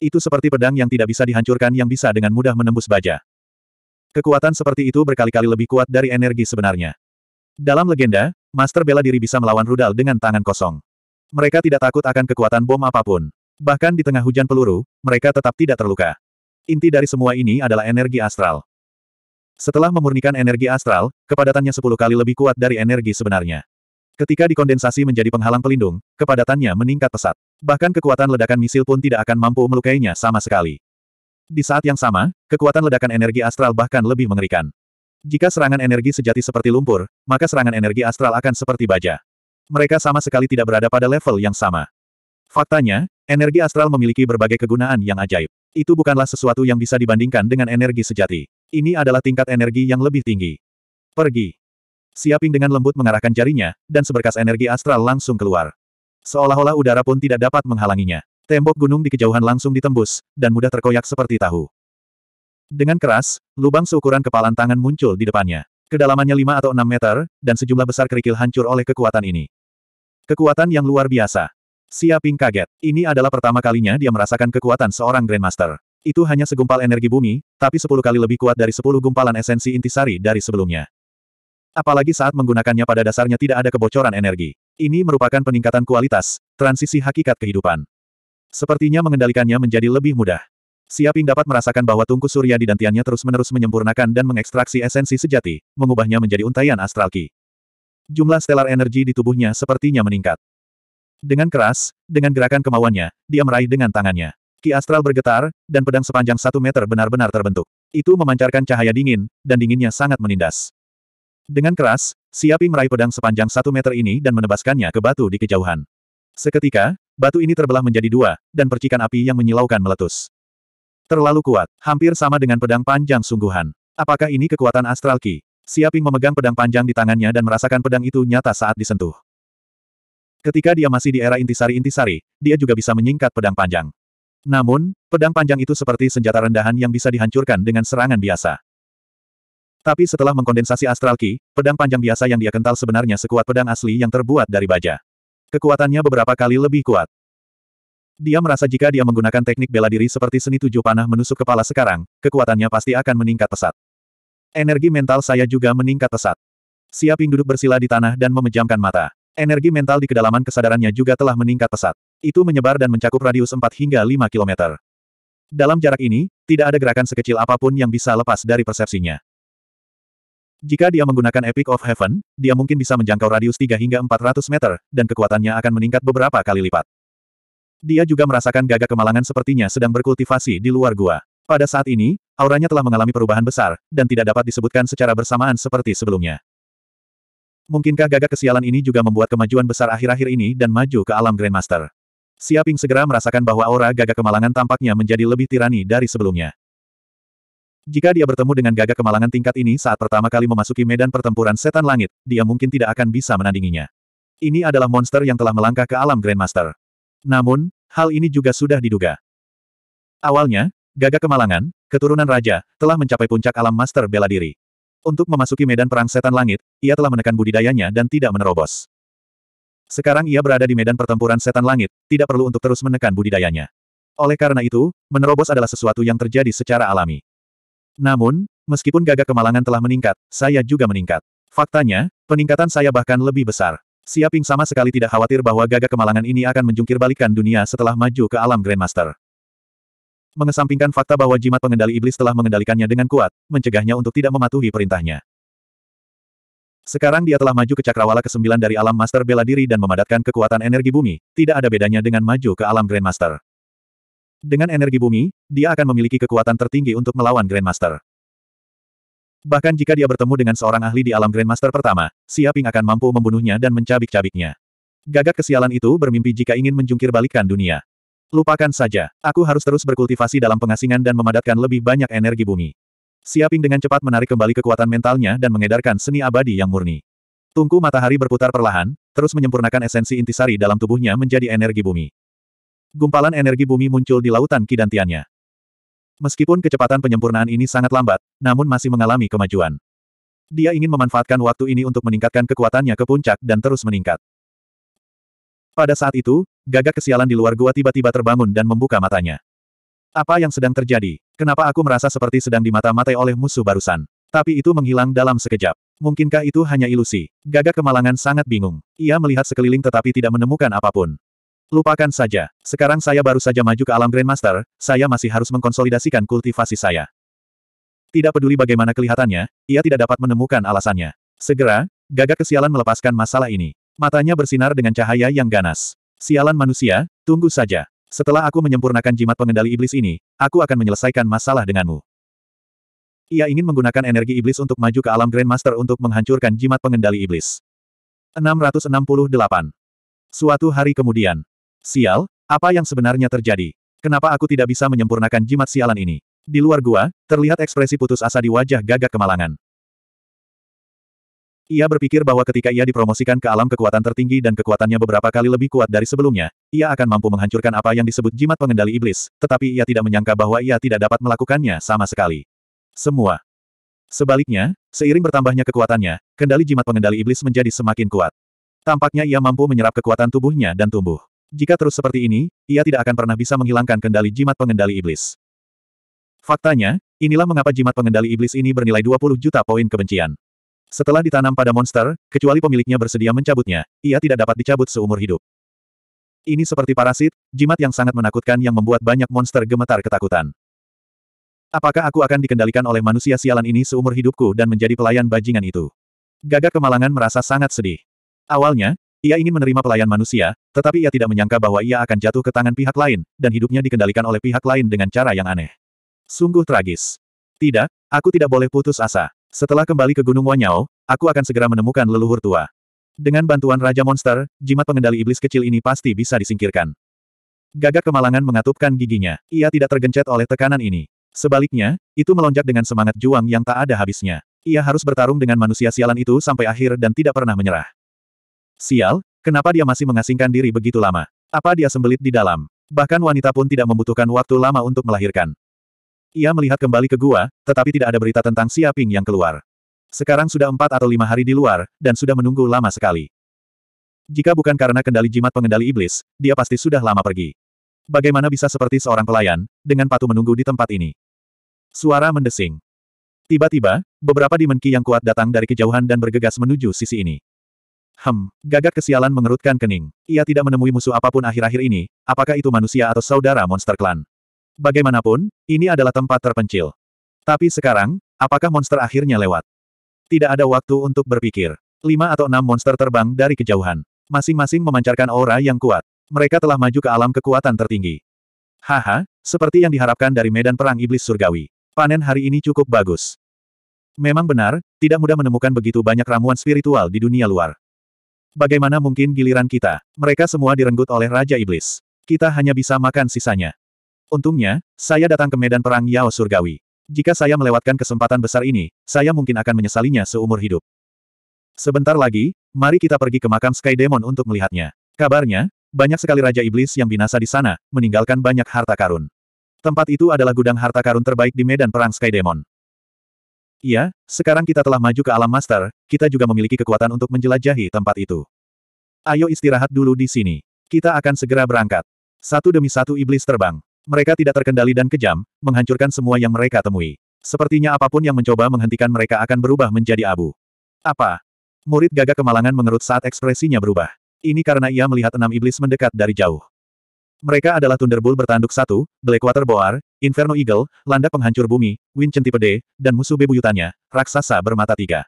Speaker 1: Itu seperti pedang yang tidak bisa dihancurkan yang bisa dengan mudah menembus baja. Kekuatan seperti itu berkali-kali lebih kuat dari energi sebenarnya. Dalam legenda, Master bela diri bisa melawan rudal dengan tangan kosong. Mereka tidak takut akan kekuatan bom apapun. Bahkan di tengah hujan peluru, mereka tetap tidak terluka. Inti dari semua ini adalah energi astral. Setelah memurnikan energi astral, kepadatannya 10 kali lebih kuat dari energi sebenarnya. Ketika dikondensasi menjadi penghalang pelindung, kepadatannya meningkat pesat. Bahkan kekuatan ledakan misil pun tidak akan mampu melukainya sama sekali. Di saat yang sama, kekuatan ledakan energi astral bahkan lebih mengerikan. Jika serangan energi sejati seperti lumpur, maka serangan energi astral akan seperti baja. Mereka sama sekali tidak berada pada level yang sama. Faktanya, Energi astral memiliki berbagai kegunaan yang ajaib. Itu bukanlah sesuatu yang bisa dibandingkan dengan energi sejati. Ini adalah tingkat energi yang lebih tinggi. Pergi. Siaping dengan lembut mengarahkan jarinya, dan seberkas energi astral langsung keluar. Seolah-olah udara pun tidak dapat menghalanginya. Tembok gunung di kejauhan langsung ditembus, dan mudah terkoyak seperti tahu. Dengan keras, lubang seukuran kepalan tangan muncul di depannya. Kedalamannya 5 atau 6 meter, dan sejumlah besar kerikil hancur oleh kekuatan ini. Kekuatan yang luar biasa. Siaping kaget. Ini adalah pertama kalinya dia merasakan kekuatan seorang Grandmaster. Itu hanya segumpal energi bumi, tapi sepuluh kali lebih kuat dari sepuluh gumpalan esensi intisari dari sebelumnya. Apalagi saat menggunakannya pada dasarnya tidak ada kebocoran energi. Ini merupakan peningkatan kualitas, transisi hakikat kehidupan. Sepertinya mengendalikannya menjadi lebih mudah. Siaping dapat merasakan bahwa tungku surya di dantiannya terus-menerus menyempurnakan dan mengekstraksi esensi sejati, mengubahnya menjadi untaian astral ki. Jumlah stellar energi di tubuhnya sepertinya meningkat. Dengan keras, dengan gerakan kemauannya, dia meraih dengan tangannya. Ki astral bergetar, dan pedang sepanjang satu meter benar-benar terbentuk. Itu memancarkan cahaya dingin, dan dinginnya sangat menindas. Dengan keras, Siapi meraih pedang sepanjang satu meter ini dan menebaskannya ke batu di kejauhan. Seketika, batu ini terbelah menjadi dua, dan percikan api yang menyilaukan meletus. Terlalu kuat, hampir sama dengan pedang panjang sungguhan. Apakah ini kekuatan astral ki? Siaping memegang pedang panjang di tangannya dan merasakan pedang itu nyata saat disentuh. Ketika dia masih di era intisari-intisari, dia juga bisa menyingkat pedang panjang. Namun, pedang panjang itu seperti senjata rendahan yang bisa dihancurkan dengan serangan biasa. Tapi setelah mengkondensasi Astral Ki, pedang panjang biasa yang dia kental sebenarnya sekuat pedang asli yang terbuat dari baja. Kekuatannya beberapa kali lebih kuat. Dia merasa jika dia menggunakan teknik bela diri seperti seni tujuh panah menusuk kepala sekarang, kekuatannya pasti akan meningkat pesat. Energi mental saya juga meningkat pesat. Siaping duduk bersila di tanah dan memejamkan mata. Energi mental di kedalaman kesadarannya juga telah meningkat pesat. Itu menyebar dan mencakup radius 4 hingga 5 km. Dalam jarak ini, tidak ada gerakan sekecil apapun yang bisa lepas dari persepsinya. Jika dia menggunakan Epic of Heaven, dia mungkin bisa menjangkau radius 3 hingga 400 meter, dan kekuatannya akan meningkat beberapa kali lipat. Dia juga merasakan gagak kemalangan sepertinya sedang berkultivasi di luar gua. Pada saat ini, auranya telah mengalami perubahan besar, dan tidak dapat disebutkan secara bersamaan seperti sebelumnya. Mungkinkah gagak kesialan ini juga membuat kemajuan besar akhir-akhir ini dan maju ke alam Grandmaster? Siaping segera merasakan bahwa aura gagak kemalangan tampaknya menjadi lebih tirani dari sebelumnya. Jika dia bertemu dengan gagak kemalangan tingkat ini saat pertama kali memasuki medan pertempuran setan langit, dia mungkin tidak akan bisa menandinginya. Ini adalah monster yang telah melangkah ke alam Grandmaster. Namun, hal ini juga sudah diduga. Awalnya, gagak kemalangan, keturunan raja, telah mencapai puncak alam master bela diri. Untuk memasuki medan perang setan langit, ia telah menekan budidayanya dan tidak menerobos. Sekarang ia berada di medan pertempuran setan langit, tidak perlu untuk terus menekan budidayanya. Oleh karena itu, menerobos adalah sesuatu yang terjadi secara alami. Namun, meskipun gagak kemalangan telah meningkat, saya juga meningkat. Faktanya, peningkatan saya bahkan lebih besar. Siaping sama sekali tidak khawatir bahwa gagak kemalangan ini akan menjungkir balikan dunia setelah maju ke alam Grandmaster mengesampingkan fakta bahwa jimat pengendali iblis telah mengendalikannya dengan kuat, mencegahnya untuk tidak mematuhi perintahnya. Sekarang dia telah maju ke cakrawala ke-9 dari alam master bela diri dan memadatkan kekuatan energi bumi, tidak ada bedanya dengan maju ke alam grandmaster. Dengan energi bumi, dia akan memiliki kekuatan tertinggi untuk melawan grandmaster. Bahkan jika dia bertemu dengan seorang ahli di alam Grandmaster pertama, Siaping akan mampu membunuhnya dan mencabik-cabiknya. Gagak kesialan itu bermimpi jika ingin menjungkir balikan dunia. Lupakan saja, aku harus terus berkultivasi dalam pengasingan dan memadatkan lebih banyak energi bumi. Siaping dengan cepat menarik kembali kekuatan mentalnya dan mengedarkan seni abadi yang murni. Tungku matahari berputar perlahan, terus menyempurnakan esensi intisari dalam tubuhnya menjadi energi bumi. Gumpalan energi bumi muncul di lautan kidantiannya. Meskipun kecepatan penyempurnaan ini sangat lambat, namun masih mengalami kemajuan. Dia ingin memanfaatkan waktu ini untuk meningkatkan kekuatannya ke puncak dan terus meningkat. Pada saat itu, Gagak kesialan di luar gua tiba-tiba terbangun dan membuka matanya. Apa yang sedang terjadi? Kenapa aku merasa seperti sedang dimata-matai oleh musuh barusan? Tapi itu menghilang dalam sekejap. Mungkinkah itu hanya ilusi? Gagak kemalangan sangat bingung. Ia melihat sekeliling tetapi tidak menemukan apapun. Lupakan saja. Sekarang saya baru saja maju ke alam Grandmaster, saya masih harus mengkonsolidasikan kultivasi saya. Tidak peduli bagaimana kelihatannya, ia tidak dapat menemukan alasannya. Segera, gagak kesialan melepaskan masalah ini. Matanya bersinar dengan cahaya yang ganas. Sialan manusia, tunggu saja. Setelah aku menyempurnakan jimat pengendali iblis ini, aku akan menyelesaikan masalah denganmu. Ia ingin menggunakan energi iblis untuk maju ke alam Grandmaster untuk menghancurkan jimat pengendali iblis. 668. Suatu hari kemudian. Sial, apa yang sebenarnya terjadi? Kenapa aku tidak bisa menyempurnakan jimat sialan ini? Di luar gua, terlihat ekspresi putus asa di wajah gagak kemalangan. Ia berpikir bahwa ketika ia dipromosikan ke alam kekuatan tertinggi dan kekuatannya beberapa kali lebih kuat dari sebelumnya, ia akan mampu menghancurkan apa yang disebut jimat pengendali iblis, tetapi ia tidak menyangka bahwa ia tidak dapat melakukannya sama sekali. Semua. Sebaliknya, seiring bertambahnya kekuatannya, kendali jimat pengendali iblis menjadi semakin kuat. Tampaknya ia mampu menyerap kekuatan tubuhnya dan tumbuh. Jika terus seperti ini, ia tidak akan pernah bisa menghilangkan kendali jimat pengendali iblis. Faktanya, inilah mengapa jimat pengendali iblis ini bernilai 20 juta poin kebencian. Setelah ditanam pada monster, kecuali pemiliknya bersedia mencabutnya, ia tidak dapat dicabut seumur hidup. Ini seperti parasit, jimat yang sangat menakutkan yang membuat banyak monster gemetar ketakutan. Apakah aku akan dikendalikan oleh manusia sialan ini seumur hidupku dan menjadi pelayan bajingan itu? Gagak Kemalangan merasa sangat sedih. Awalnya, ia ingin menerima pelayan manusia, tetapi ia tidak menyangka bahwa ia akan jatuh ke tangan pihak lain, dan hidupnya dikendalikan oleh pihak lain dengan cara yang aneh. Sungguh tragis. Tidak, aku tidak boleh putus asa. Setelah kembali ke Gunung Wanyao, aku akan segera menemukan leluhur tua. Dengan bantuan Raja Monster, jimat pengendali iblis kecil ini pasti bisa disingkirkan. Gagak kemalangan mengatupkan giginya. Ia tidak tergencet oleh tekanan ini. Sebaliknya, itu melonjak dengan semangat juang yang tak ada habisnya. Ia harus bertarung dengan manusia sialan itu sampai akhir dan tidak pernah menyerah. Sial, kenapa dia masih mengasingkan diri begitu lama? Apa dia sembelit di dalam? Bahkan wanita pun tidak membutuhkan waktu lama untuk melahirkan. Ia melihat kembali ke gua, tetapi tidak ada berita tentang Siaping yang keluar. Sekarang sudah empat atau lima hari di luar, dan sudah menunggu lama sekali. Jika bukan karena kendali jimat pengendali iblis, dia pasti sudah lama pergi. Bagaimana bisa seperti seorang pelayan, dengan patuh menunggu di tempat ini? Suara mendesing. Tiba-tiba, beberapa dimenki yang kuat datang dari kejauhan dan bergegas menuju sisi ini. Hem, gagak kesialan mengerutkan kening. Ia tidak menemui musuh apapun akhir-akhir ini, apakah itu manusia atau saudara monster klan. Bagaimanapun, ini adalah tempat terpencil. Tapi sekarang, apakah monster akhirnya lewat? Tidak ada waktu untuk berpikir. Lima atau enam monster terbang dari kejauhan. Masing-masing memancarkan aura yang kuat. Mereka telah maju ke alam kekuatan tertinggi. Haha, seperti yang diharapkan dari medan perang iblis surgawi. Panen hari ini cukup bagus. Memang benar, tidak mudah menemukan begitu banyak ramuan spiritual di dunia luar. Bagaimana mungkin giliran kita? Mereka semua direnggut oleh Raja Iblis. Kita hanya bisa makan sisanya. Untungnya, saya datang ke medan perang Yao Surgawi. Jika saya melewatkan kesempatan besar ini, saya mungkin akan menyesalinya seumur hidup. Sebentar lagi, mari kita pergi ke makam Sky Demon untuk melihatnya. Kabarnya, banyak sekali Raja Iblis yang binasa di sana, meninggalkan banyak harta karun. Tempat itu adalah gudang harta karun terbaik di medan perang Sky Demon. Iya, sekarang kita telah maju ke alam master, kita juga memiliki kekuatan untuk menjelajahi tempat itu. Ayo istirahat dulu di sini. Kita akan segera berangkat. Satu demi satu iblis terbang. Mereka tidak terkendali dan kejam, menghancurkan semua yang mereka temui. Sepertinya apapun yang mencoba menghentikan mereka akan berubah menjadi abu. Apa? Murid gagak kemalangan mengerut saat ekspresinya berubah. Ini karena ia melihat enam iblis mendekat dari jauh. Mereka adalah Thunderbull bertanduk satu, Blackwater Boar, Inferno Eagle, Landak Penghancur Bumi, Wind Centipede, dan musuh bebuyutannya, Raksasa Bermata Tiga.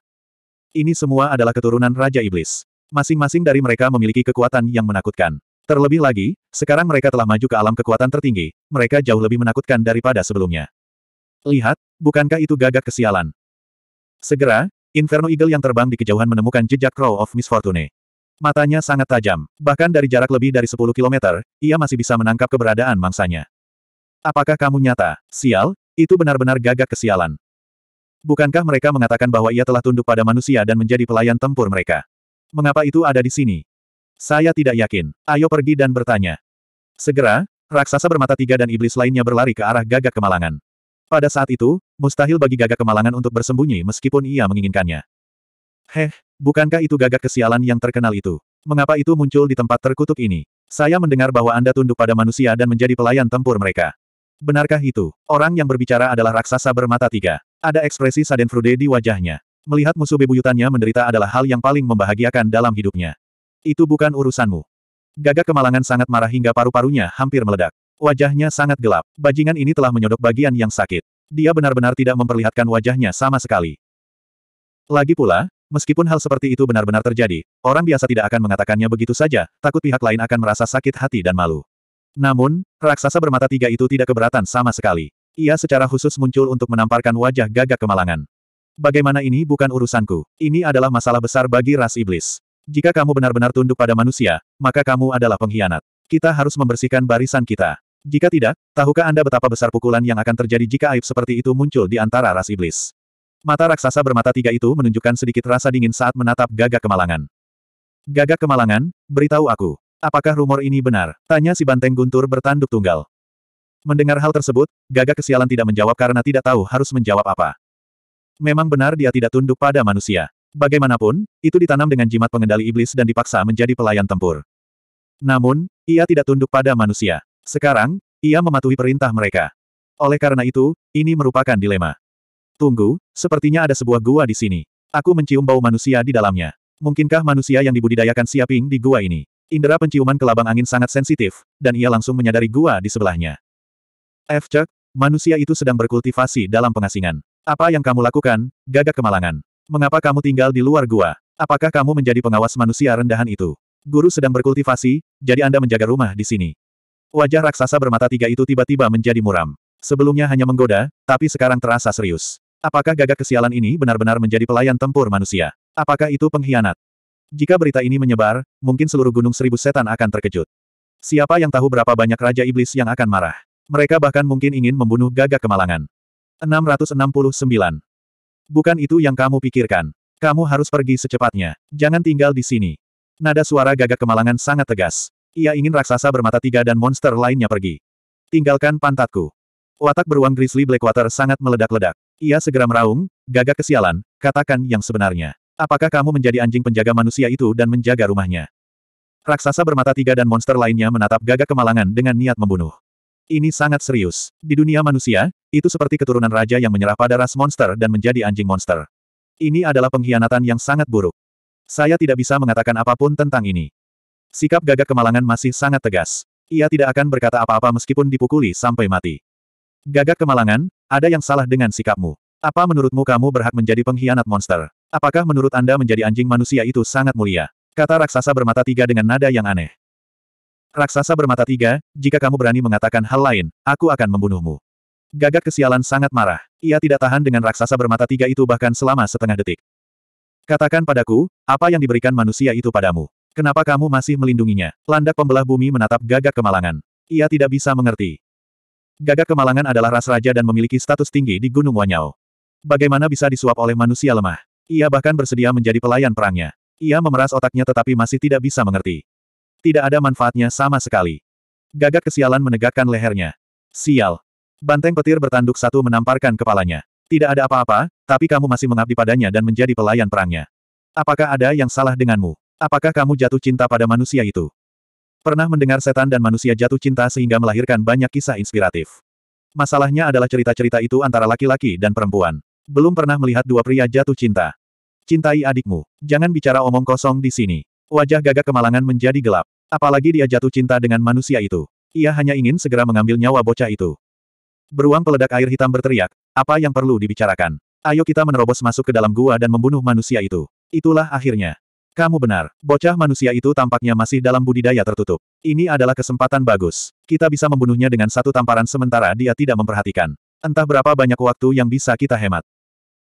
Speaker 1: Ini semua adalah keturunan Raja Iblis. Masing-masing dari mereka memiliki kekuatan yang menakutkan. Terlebih lagi, sekarang mereka telah maju ke alam kekuatan tertinggi, mereka jauh lebih menakutkan daripada sebelumnya. Lihat, bukankah itu gagak kesialan? Segera, Inferno Eagle yang terbang di kejauhan menemukan jejak Crow of Misfortune. Matanya sangat tajam, bahkan dari jarak lebih dari 10 km, ia masih bisa menangkap keberadaan mangsanya. Apakah kamu nyata, sial, itu benar-benar gagak kesialan. Bukankah mereka mengatakan bahwa ia telah tunduk pada manusia dan menjadi pelayan tempur mereka? Mengapa itu ada di sini? Saya tidak yakin. Ayo pergi dan bertanya. Segera, raksasa bermata tiga dan iblis lainnya berlari ke arah gagak kemalangan. Pada saat itu, mustahil bagi gagak kemalangan untuk bersembunyi meskipun ia menginginkannya. Heh, bukankah itu gagak kesialan yang terkenal itu? Mengapa itu muncul di tempat terkutuk ini? Saya mendengar bahwa Anda tunduk pada manusia dan menjadi pelayan tempur mereka. Benarkah itu? Orang yang berbicara adalah raksasa bermata tiga. Ada ekspresi Sadenfrude di wajahnya. Melihat musuh bebuyutannya menderita adalah hal yang paling membahagiakan dalam hidupnya. Itu bukan urusanmu. Gagak kemalangan sangat marah hingga paru-parunya hampir meledak. Wajahnya sangat gelap. Bajingan ini telah menyodok bagian yang sakit. Dia benar-benar tidak memperlihatkan wajahnya sama sekali. Lagi pula, meskipun hal seperti itu benar-benar terjadi, orang biasa tidak akan mengatakannya begitu saja, takut pihak lain akan merasa sakit hati dan malu. Namun, raksasa bermata tiga itu tidak keberatan sama sekali. Ia secara khusus muncul untuk menamparkan wajah gagak kemalangan. Bagaimana ini bukan urusanku. Ini adalah masalah besar bagi ras iblis. Jika kamu benar-benar tunduk pada manusia, maka kamu adalah pengkhianat. Kita harus membersihkan barisan kita. Jika tidak, tahukah Anda betapa besar pukulan yang akan terjadi jika aib seperti itu muncul di antara ras iblis? Mata raksasa bermata tiga itu menunjukkan sedikit rasa dingin saat menatap gagak kemalangan. Gagak kemalangan, beritahu aku. Apakah rumor ini benar? Tanya si banteng guntur bertanduk tunggal. Mendengar hal tersebut, gagak kesialan tidak menjawab karena tidak tahu harus menjawab apa. Memang benar dia tidak tunduk pada manusia. Bagaimanapun, itu ditanam dengan jimat pengendali iblis dan dipaksa menjadi pelayan tempur. Namun, ia tidak tunduk pada manusia. Sekarang, ia mematuhi perintah mereka. Oleh karena itu, ini merupakan dilema. Tunggu, sepertinya ada sebuah gua di sini. Aku mencium bau manusia di dalamnya. Mungkinkah manusia yang dibudidayakan Siaping di gua ini? Indera penciuman kelabang angin sangat sensitif, dan ia langsung menyadari gua di sebelahnya. F. Cek, manusia itu sedang berkultivasi dalam pengasingan. Apa yang kamu lakukan, gagak kemalangan. Mengapa kamu tinggal di luar gua? Apakah kamu menjadi pengawas manusia rendahan itu? Guru sedang berkultivasi, jadi Anda menjaga rumah di sini. Wajah raksasa bermata tiga itu tiba-tiba menjadi muram. Sebelumnya hanya menggoda, tapi sekarang terasa serius. Apakah gagak kesialan ini benar-benar menjadi pelayan tempur manusia? Apakah itu pengkhianat? Jika berita ini menyebar, mungkin seluruh gunung seribu setan akan terkejut. Siapa yang tahu berapa banyak Raja Iblis yang akan marah? Mereka bahkan mungkin ingin membunuh gagak kemalangan. 669. Bukan itu yang kamu pikirkan. Kamu harus pergi secepatnya. Jangan tinggal di sini. Nada suara gagak kemalangan sangat tegas. Ia ingin raksasa bermata tiga dan monster lainnya pergi. Tinggalkan pantatku. Watak beruang Grizzly Blackwater sangat meledak-ledak. Ia segera meraung, gagak kesialan, katakan yang sebenarnya. Apakah kamu menjadi anjing penjaga manusia itu dan menjaga rumahnya? Raksasa bermata tiga dan monster lainnya menatap gagak kemalangan dengan niat membunuh. Ini sangat serius. Di dunia manusia, itu seperti keturunan raja yang menyerah pada ras monster dan menjadi anjing monster. Ini adalah pengkhianatan yang sangat buruk. Saya tidak bisa mengatakan apapun tentang ini. Sikap gagak kemalangan masih sangat tegas. Ia tidak akan berkata apa-apa meskipun dipukuli sampai mati. Gagak kemalangan, ada yang salah dengan sikapmu. Apa menurutmu kamu berhak menjadi pengkhianat monster? Apakah menurut Anda menjadi anjing manusia itu sangat mulia? Kata raksasa bermata tiga dengan nada yang aneh. Raksasa bermata tiga, jika kamu berani mengatakan hal lain, aku akan membunuhmu. Gagak kesialan sangat marah. Ia tidak tahan dengan raksasa bermata tiga itu bahkan selama setengah detik. Katakan padaku, apa yang diberikan manusia itu padamu? Kenapa kamu masih melindunginya? Landak pembelah bumi menatap gagak kemalangan. Ia tidak bisa mengerti. Gagak kemalangan adalah ras raja dan memiliki status tinggi di Gunung Wanyao. Bagaimana bisa disuap oleh manusia lemah? Ia bahkan bersedia menjadi pelayan perangnya. Ia memeras otaknya tetapi masih tidak bisa mengerti. Tidak ada manfaatnya sama sekali. Gagak kesialan menegakkan lehernya. Sial. Banteng petir bertanduk satu menamparkan kepalanya. Tidak ada apa-apa, tapi kamu masih mengabdi padanya dan menjadi pelayan perangnya. Apakah ada yang salah denganmu? Apakah kamu jatuh cinta pada manusia itu? Pernah mendengar setan dan manusia jatuh cinta sehingga melahirkan banyak kisah inspiratif. Masalahnya adalah cerita-cerita itu antara laki-laki dan perempuan. Belum pernah melihat dua pria jatuh cinta. Cintai adikmu. Jangan bicara omong kosong di sini. Wajah gagak kemalangan menjadi gelap. Apalagi dia jatuh cinta dengan manusia itu. Ia hanya ingin segera mengambil nyawa bocah itu. Beruang peledak air hitam berteriak, apa yang perlu dibicarakan? Ayo kita menerobos masuk ke dalam gua dan membunuh manusia itu. Itulah akhirnya. Kamu benar, bocah manusia itu tampaknya masih dalam budidaya tertutup. Ini adalah kesempatan bagus. Kita bisa membunuhnya dengan satu tamparan sementara dia tidak memperhatikan. Entah berapa banyak waktu yang bisa kita hemat.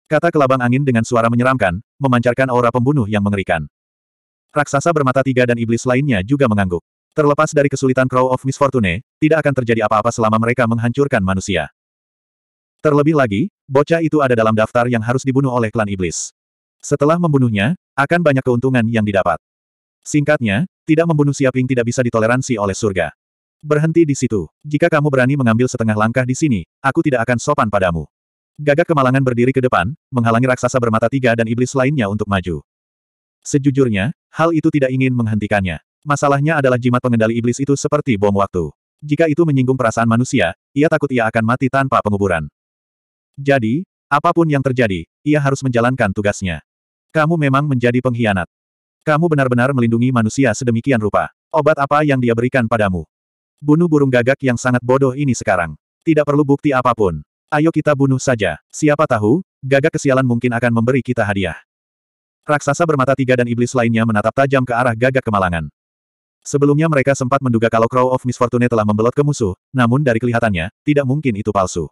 Speaker 1: Kata kelabang angin dengan suara menyeramkan, memancarkan aura pembunuh yang mengerikan. Raksasa bermata tiga dan iblis lainnya juga mengangguk. Terlepas dari kesulitan Crow of Misfortune, tidak akan terjadi apa-apa selama mereka menghancurkan manusia. Terlebih lagi, bocah itu ada dalam daftar yang harus dibunuh oleh klan iblis. Setelah membunuhnya, akan banyak keuntungan yang didapat. Singkatnya, tidak membunuh Siaping tidak bisa ditoleransi oleh surga. Berhenti di situ. Jika kamu berani mengambil setengah langkah di sini, aku tidak akan sopan padamu. Gagak kemalangan berdiri ke depan, menghalangi raksasa bermata tiga dan iblis lainnya untuk maju. Sejujurnya, hal itu tidak ingin menghentikannya. Masalahnya adalah jimat pengendali iblis itu seperti bom waktu. Jika itu menyinggung perasaan manusia, ia takut ia akan mati tanpa penguburan. Jadi, apapun yang terjadi, ia harus menjalankan tugasnya. Kamu memang menjadi pengkhianat. Kamu benar-benar melindungi manusia sedemikian rupa. Obat apa yang dia berikan padamu? Bunuh burung gagak yang sangat bodoh ini sekarang. Tidak perlu bukti apapun. Ayo kita bunuh saja. Siapa tahu, gagak kesialan mungkin akan memberi kita hadiah. Raksasa bermata tiga dan iblis lainnya menatap tajam ke arah gagak kemalangan. Sebelumnya mereka sempat menduga kalau Crow of Misfortune telah membelot ke musuh, namun dari kelihatannya, tidak mungkin itu palsu.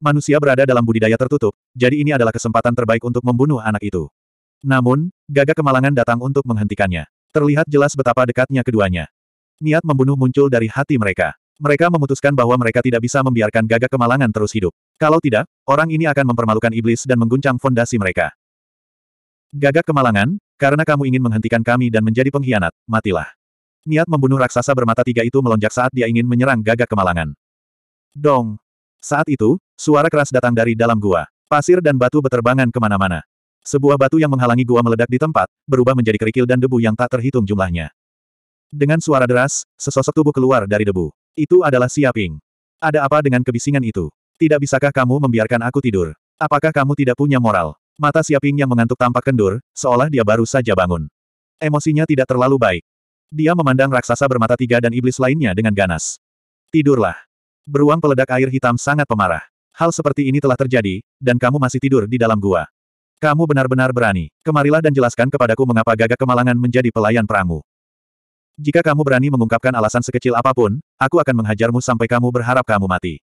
Speaker 1: Manusia berada dalam budidaya tertutup, jadi ini adalah kesempatan terbaik untuk membunuh anak itu. Namun, gagak kemalangan datang untuk menghentikannya. Terlihat jelas betapa dekatnya keduanya. Niat membunuh muncul dari hati mereka. Mereka memutuskan bahwa mereka tidak bisa membiarkan gagak kemalangan terus hidup. Kalau tidak, orang ini akan mempermalukan iblis dan mengguncang fondasi mereka. Gagak kemalangan, karena kamu ingin menghentikan kami dan menjadi pengkhianat, matilah. Niat membunuh raksasa bermata tiga itu melonjak saat dia ingin menyerang gagak kemalangan. Dong! Saat itu, suara keras datang dari dalam gua. Pasir dan batu beterbangan kemana-mana. Sebuah batu yang menghalangi gua meledak di tempat, berubah menjadi kerikil dan debu yang tak terhitung jumlahnya. Dengan suara deras, sesosok tubuh keluar dari debu. Itu adalah Siaping. Ada apa dengan kebisingan itu? Tidak bisakah kamu membiarkan aku tidur? Apakah kamu tidak punya moral? Mata Siaping yang mengantuk tampak kendur, seolah dia baru saja bangun. Emosinya tidak terlalu baik. Dia memandang raksasa bermata tiga dan iblis lainnya dengan ganas. Tidurlah. Beruang peledak air hitam sangat pemarah. Hal seperti ini telah terjadi, dan kamu masih tidur di dalam gua. Kamu benar-benar berani. Kemarilah dan jelaskan kepadaku mengapa gagak kemalangan menjadi pelayan perangmu. Jika kamu berani mengungkapkan alasan sekecil apapun, aku akan menghajarmu sampai kamu berharap kamu mati.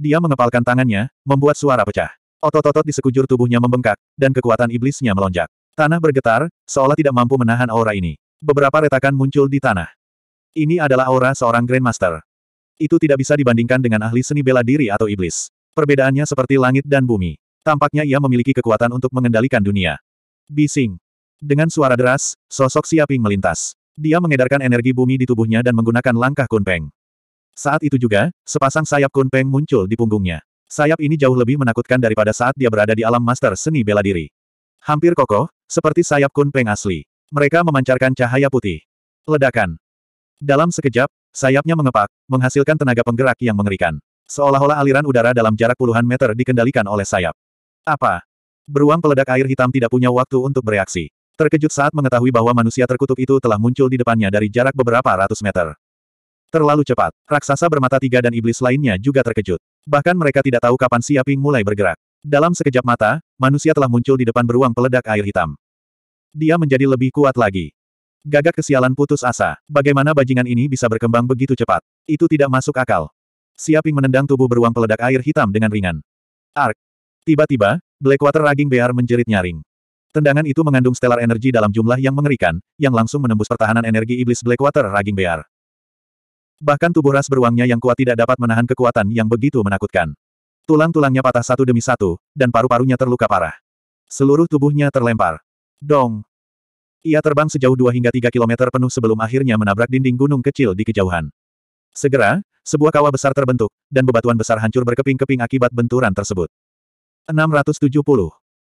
Speaker 1: Dia mengepalkan tangannya, membuat suara pecah. Otot-otot di sekujur tubuhnya membengkak, dan kekuatan iblisnya melonjak. Tanah bergetar, seolah tidak mampu menahan aura ini. Beberapa retakan muncul di tanah. Ini adalah aura seorang Grandmaster. Itu tidak bisa dibandingkan dengan ahli seni bela diri atau iblis. Perbedaannya seperti langit dan bumi. Tampaknya ia memiliki kekuatan untuk mengendalikan dunia. Bising. Dengan suara deras, sosok Siaping melintas. Dia mengedarkan energi bumi di tubuhnya dan menggunakan langkah kunpeng. Saat itu juga, sepasang sayap kunpeng muncul di punggungnya. Sayap ini jauh lebih menakutkan daripada saat dia berada di alam master seni bela diri. Hampir kokoh, seperti sayap Kun Peng asli. Mereka memancarkan cahaya putih. Ledakan. Dalam sekejap, sayapnya mengepak, menghasilkan tenaga penggerak yang mengerikan. Seolah-olah aliran udara dalam jarak puluhan meter dikendalikan oleh sayap. Apa? Beruang peledak air hitam tidak punya waktu untuk bereaksi. Terkejut saat mengetahui bahwa manusia terkutuk itu telah muncul di depannya dari jarak beberapa ratus meter. Terlalu cepat, raksasa bermata tiga dan iblis lainnya juga terkejut. Bahkan mereka tidak tahu kapan Siaping mulai bergerak. Dalam sekejap mata, manusia telah muncul di depan beruang peledak air hitam. Dia menjadi lebih kuat lagi. Gagak kesialan putus asa. Bagaimana bajingan ini bisa berkembang begitu cepat? Itu tidak masuk akal. Siaping menendang tubuh beruang peledak air hitam dengan ringan. Ark. Tiba-tiba, Blackwater Raging Bear menjerit nyaring. Tendangan itu mengandung stellar energi dalam jumlah yang mengerikan, yang langsung menembus pertahanan energi iblis Blackwater Raging Bear. Bahkan tubuh ras beruangnya yang kuat tidak dapat menahan kekuatan yang begitu menakutkan. Tulang-tulangnya patah satu demi satu, dan paru-parunya terluka parah. Seluruh tubuhnya terlempar. Dong! Ia terbang sejauh dua hingga tiga kilometer penuh sebelum akhirnya menabrak dinding gunung kecil di kejauhan. Segera, sebuah kawah besar terbentuk, dan bebatuan besar hancur berkeping-keping akibat benturan tersebut. 670.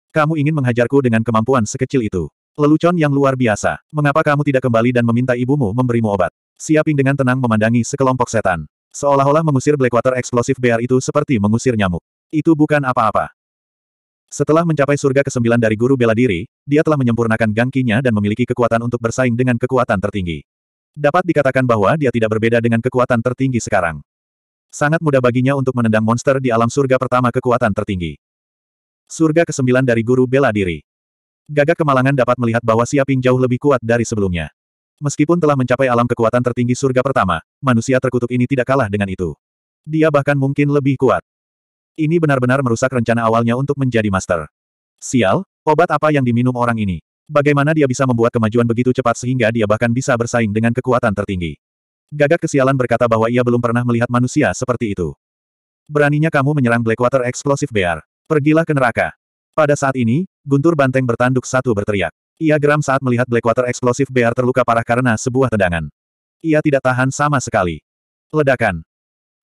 Speaker 1: Kamu ingin menghajarku dengan kemampuan sekecil itu. Lelucon yang luar biasa. Mengapa kamu tidak kembali dan meminta ibumu memberimu obat? Siaping dengan tenang memandangi sekelompok setan. Seolah-olah mengusir Blackwater Explosive bear itu seperti mengusir nyamuk. Itu bukan apa-apa. Setelah mencapai surga ke-9 dari guru bela diri, dia telah menyempurnakan gangkinya dan memiliki kekuatan untuk bersaing dengan kekuatan tertinggi. Dapat dikatakan bahwa dia tidak berbeda dengan kekuatan tertinggi sekarang. Sangat mudah baginya untuk menendang monster di alam surga pertama kekuatan tertinggi. Surga ke-9 dari guru bela diri. Gagak kemalangan dapat melihat bahwa Siaping jauh lebih kuat dari sebelumnya. Meskipun telah mencapai alam kekuatan tertinggi surga pertama, manusia terkutuk ini tidak kalah dengan itu. Dia bahkan mungkin lebih kuat. Ini benar-benar merusak rencana awalnya untuk menjadi master. Sial, obat apa yang diminum orang ini? Bagaimana dia bisa membuat kemajuan begitu cepat sehingga dia bahkan bisa bersaing dengan kekuatan tertinggi? Gagak kesialan berkata bahwa ia belum pernah melihat manusia seperti itu. Beraninya kamu menyerang Blackwater Explosive Bear. Pergilah ke neraka. Pada saat ini, Guntur Banteng bertanduk satu berteriak. Ia geram saat melihat Blackwater eksplosif Bear terluka parah karena sebuah tendangan. Ia tidak tahan sama sekali. Ledakan.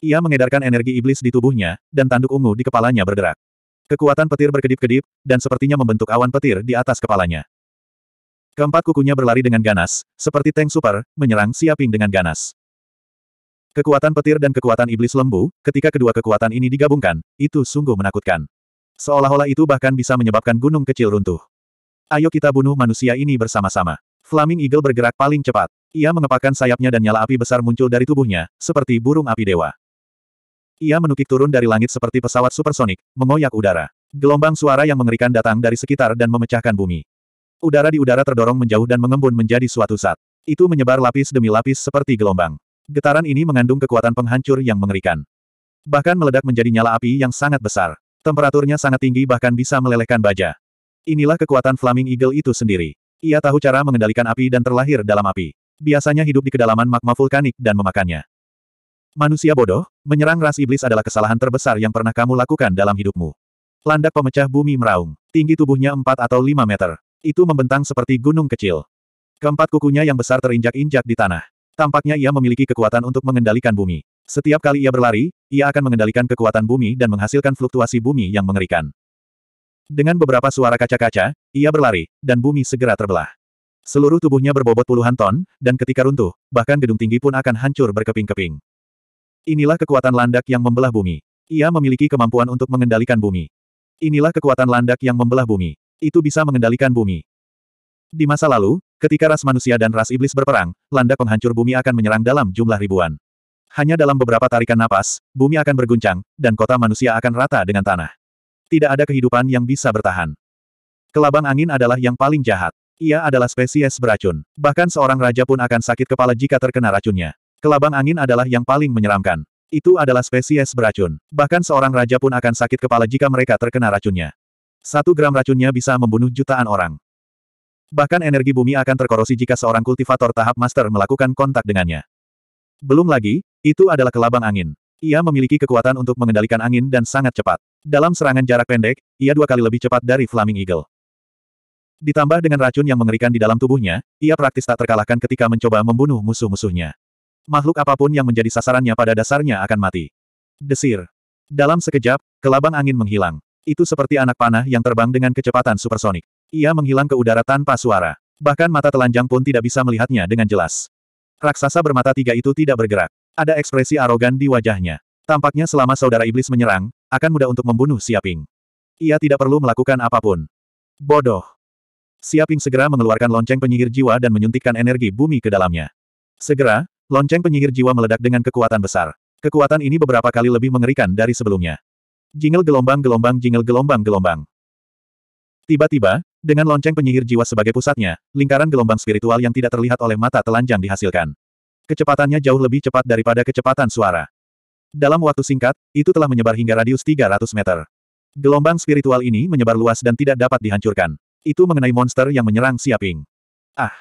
Speaker 1: Ia mengedarkan energi iblis di tubuhnya, dan tanduk ungu di kepalanya bergerak. Kekuatan petir berkedip-kedip, dan sepertinya membentuk awan petir di atas kepalanya. Keempat kukunya berlari dengan ganas, seperti tank super, menyerang Siaping dengan ganas. Kekuatan petir dan kekuatan iblis lembu, ketika kedua kekuatan ini digabungkan, itu sungguh menakutkan. Seolah-olah itu bahkan bisa menyebabkan gunung kecil runtuh. Ayo kita bunuh manusia ini bersama-sama. Flaming Eagle bergerak paling cepat. Ia mengepakkan sayapnya dan nyala api besar muncul dari tubuhnya, seperti burung api dewa. Ia menukik turun dari langit seperti pesawat supersonik, mengoyak udara. Gelombang suara yang mengerikan datang dari sekitar dan memecahkan bumi. Udara di udara terdorong menjauh dan mengembun menjadi suatu saat. Itu menyebar lapis demi lapis seperti gelombang. Getaran ini mengandung kekuatan penghancur yang mengerikan. Bahkan meledak menjadi nyala api yang sangat besar. Temperaturnya sangat tinggi bahkan bisa melelehkan baja. Inilah kekuatan Flaming Eagle itu sendiri. Ia tahu cara mengendalikan api dan terlahir dalam api. Biasanya hidup di kedalaman magma vulkanik dan memakannya. Manusia bodoh, menyerang ras iblis adalah kesalahan terbesar yang pernah kamu lakukan dalam hidupmu. Landak pemecah bumi meraung. Tinggi tubuhnya 4 atau 5 meter. Itu membentang seperti gunung kecil. Keempat kukunya yang besar terinjak-injak di tanah. Tampaknya ia memiliki kekuatan untuk mengendalikan bumi. Setiap kali ia berlari, ia akan mengendalikan kekuatan bumi dan menghasilkan fluktuasi bumi yang mengerikan. Dengan beberapa suara kaca-kaca, ia berlari, dan bumi segera terbelah. Seluruh tubuhnya berbobot puluhan ton, dan ketika runtuh, bahkan gedung tinggi pun akan hancur berkeping-keping. Inilah kekuatan landak yang membelah bumi. Ia memiliki kemampuan untuk mengendalikan bumi. Inilah kekuatan landak yang membelah bumi. Itu bisa mengendalikan bumi. Di masa lalu, ketika ras manusia dan ras iblis berperang, landak penghancur bumi akan menyerang dalam jumlah ribuan. Hanya dalam beberapa tarikan napas, bumi akan berguncang, dan kota manusia akan rata dengan tanah. Tidak ada kehidupan yang bisa bertahan. Kelabang angin adalah yang paling jahat. Ia adalah spesies beracun. Bahkan seorang raja pun akan sakit kepala jika terkena racunnya. Kelabang angin adalah yang paling menyeramkan. Itu adalah spesies beracun. Bahkan seorang raja pun akan sakit kepala jika mereka terkena racunnya. Satu gram racunnya bisa membunuh jutaan orang. Bahkan energi bumi akan terkorosi jika seorang kultivator tahap master melakukan kontak dengannya. Belum lagi, itu adalah kelabang angin. Ia memiliki kekuatan untuk mengendalikan angin dan sangat cepat. Dalam serangan jarak pendek, ia dua kali lebih cepat dari Flaming Eagle. Ditambah dengan racun yang mengerikan di dalam tubuhnya, ia praktis tak terkalahkan ketika mencoba membunuh musuh-musuhnya. Makhluk apapun yang menjadi sasarannya pada dasarnya akan mati. Desir. Dalam sekejap, kelabang angin menghilang. Itu seperti anak panah yang terbang dengan kecepatan supersonik. Ia menghilang ke udara tanpa suara. Bahkan mata telanjang pun tidak bisa melihatnya dengan jelas. Raksasa bermata tiga itu tidak bergerak. Ada ekspresi arogan di wajahnya. Tampaknya selama saudara iblis menyerang, akan mudah untuk membunuh Siaping. Ia tidak perlu melakukan apapun. Bodoh. Siaping segera mengeluarkan lonceng penyihir jiwa dan menyuntikkan energi bumi ke dalamnya. Segera, lonceng penyihir jiwa meledak dengan kekuatan besar. Kekuatan ini beberapa kali lebih mengerikan dari sebelumnya. Jingle gelombang-gelombang jingle gelombang-gelombang. Tiba-tiba, dengan lonceng penyihir jiwa sebagai pusatnya, lingkaran gelombang spiritual yang tidak terlihat oleh mata telanjang dihasilkan. Kecepatannya jauh lebih cepat daripada kecepatan suara. Dalam waktu singkat, itu telah menyebar hingga radius 300 meter. Gelombang spiritual ini menyebar luas dan tidak dapat dihancurkan. Itu mengenai monster yang menyerang Siaping. Ah!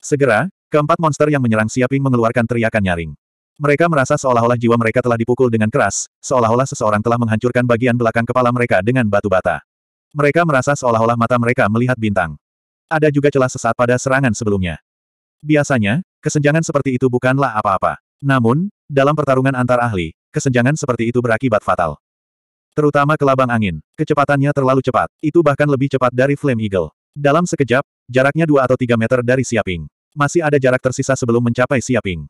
Speaker 1: Segera, keempat monster yang menyerang Siaping mengeluarkan teriakan nyaring. Mereka merasa seolah-olah jiwa mereka telah dipukul dengan keras, seolah-olah seseorang telah menghancurkan bagian belakang kepala mereka dengan batu bata. Mereka merasa seolah-olah mata mereka melihat bintang. Ada juga celah sesat pada serangan sebelumnya. Biasanya, Kesenjangan seperti itu bukanlah apa-apa. Namun, dalam pertarungan antar ahli, kesenjangan seperti itu berakibat fatal. Terutama ke labang angin, kecepatannya terlalu cepat, itu bahkan lebih cepat dari Flame Eagle. Dalam sekejap, jaraknya dua atau tiga meter dari Siaping. Masih ada jarak tersisa sebelum mencapai Siaping.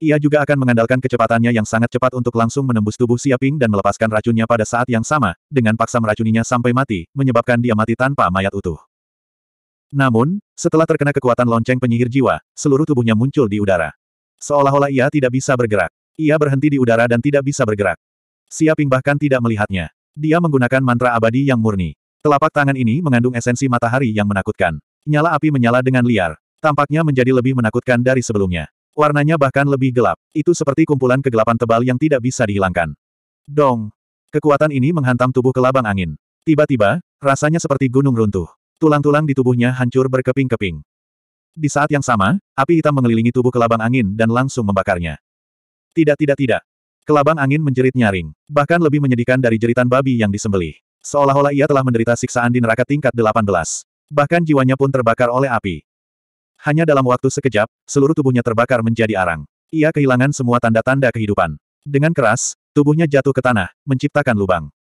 Speaker 1: Ia juga akan mengandalkan kecepatannya yang sangat cepat untuk langsung menembus tubuh Siaping dan melepaskan racunnya pada saat yang sama, dengan paksa meracuninya sampai mati, menyebabkan dia mati tanpa mayat utuh. Namun, setelah terkena kekuatan lonceng penyihir jiwa, seluruh tubuhnya muncul di udara. Seolah-olah ia tidak bisa bergerak. Ia berhenti di udara dan tidak bisa bergerak. Siaping bahkan tidak melihatnya. Dia menggunakan mantra abadi yang murni. Telapak tangan ini mengandung esensi matahari yang menakutkan. Nyala api menyala dengan liar. Tampaknya menjadi lebih menakutkan dari sebelumnya. Warnanya bahkan lebih gelap. Itu seperti kumpulan kegelapan tebal yang tidak bisa dihilangkan. Dong! Kekuatan ini menghantam tubuh kelabang angin. Tiba-tiba, rasanya seperti gunung runtuh. Tulang-tulang di tubuhnya hancur berkeping-keping. Di saat yang sama, api hitam mengelilingi tubuh kelabang angin dan langsung membakarnya. Tidak tidak tidak. Kelabang angin menjerit nyaring. Bahkan lebih menyedihkan dari jeritan babi yang disembelih. Seolah-olah ia telah menderita siksaan di neraka tingkat 18. Bahkan jiwanya pun terbakar oleh api. Hanya dalam waktu sekejap, seluruh tubuhnya terbakar menjadi arang. Ia kehilangan semua tanda-tanda kehidupan. Dengan keras, tubuhnya jatuh ke tanah, menciptakan lubang.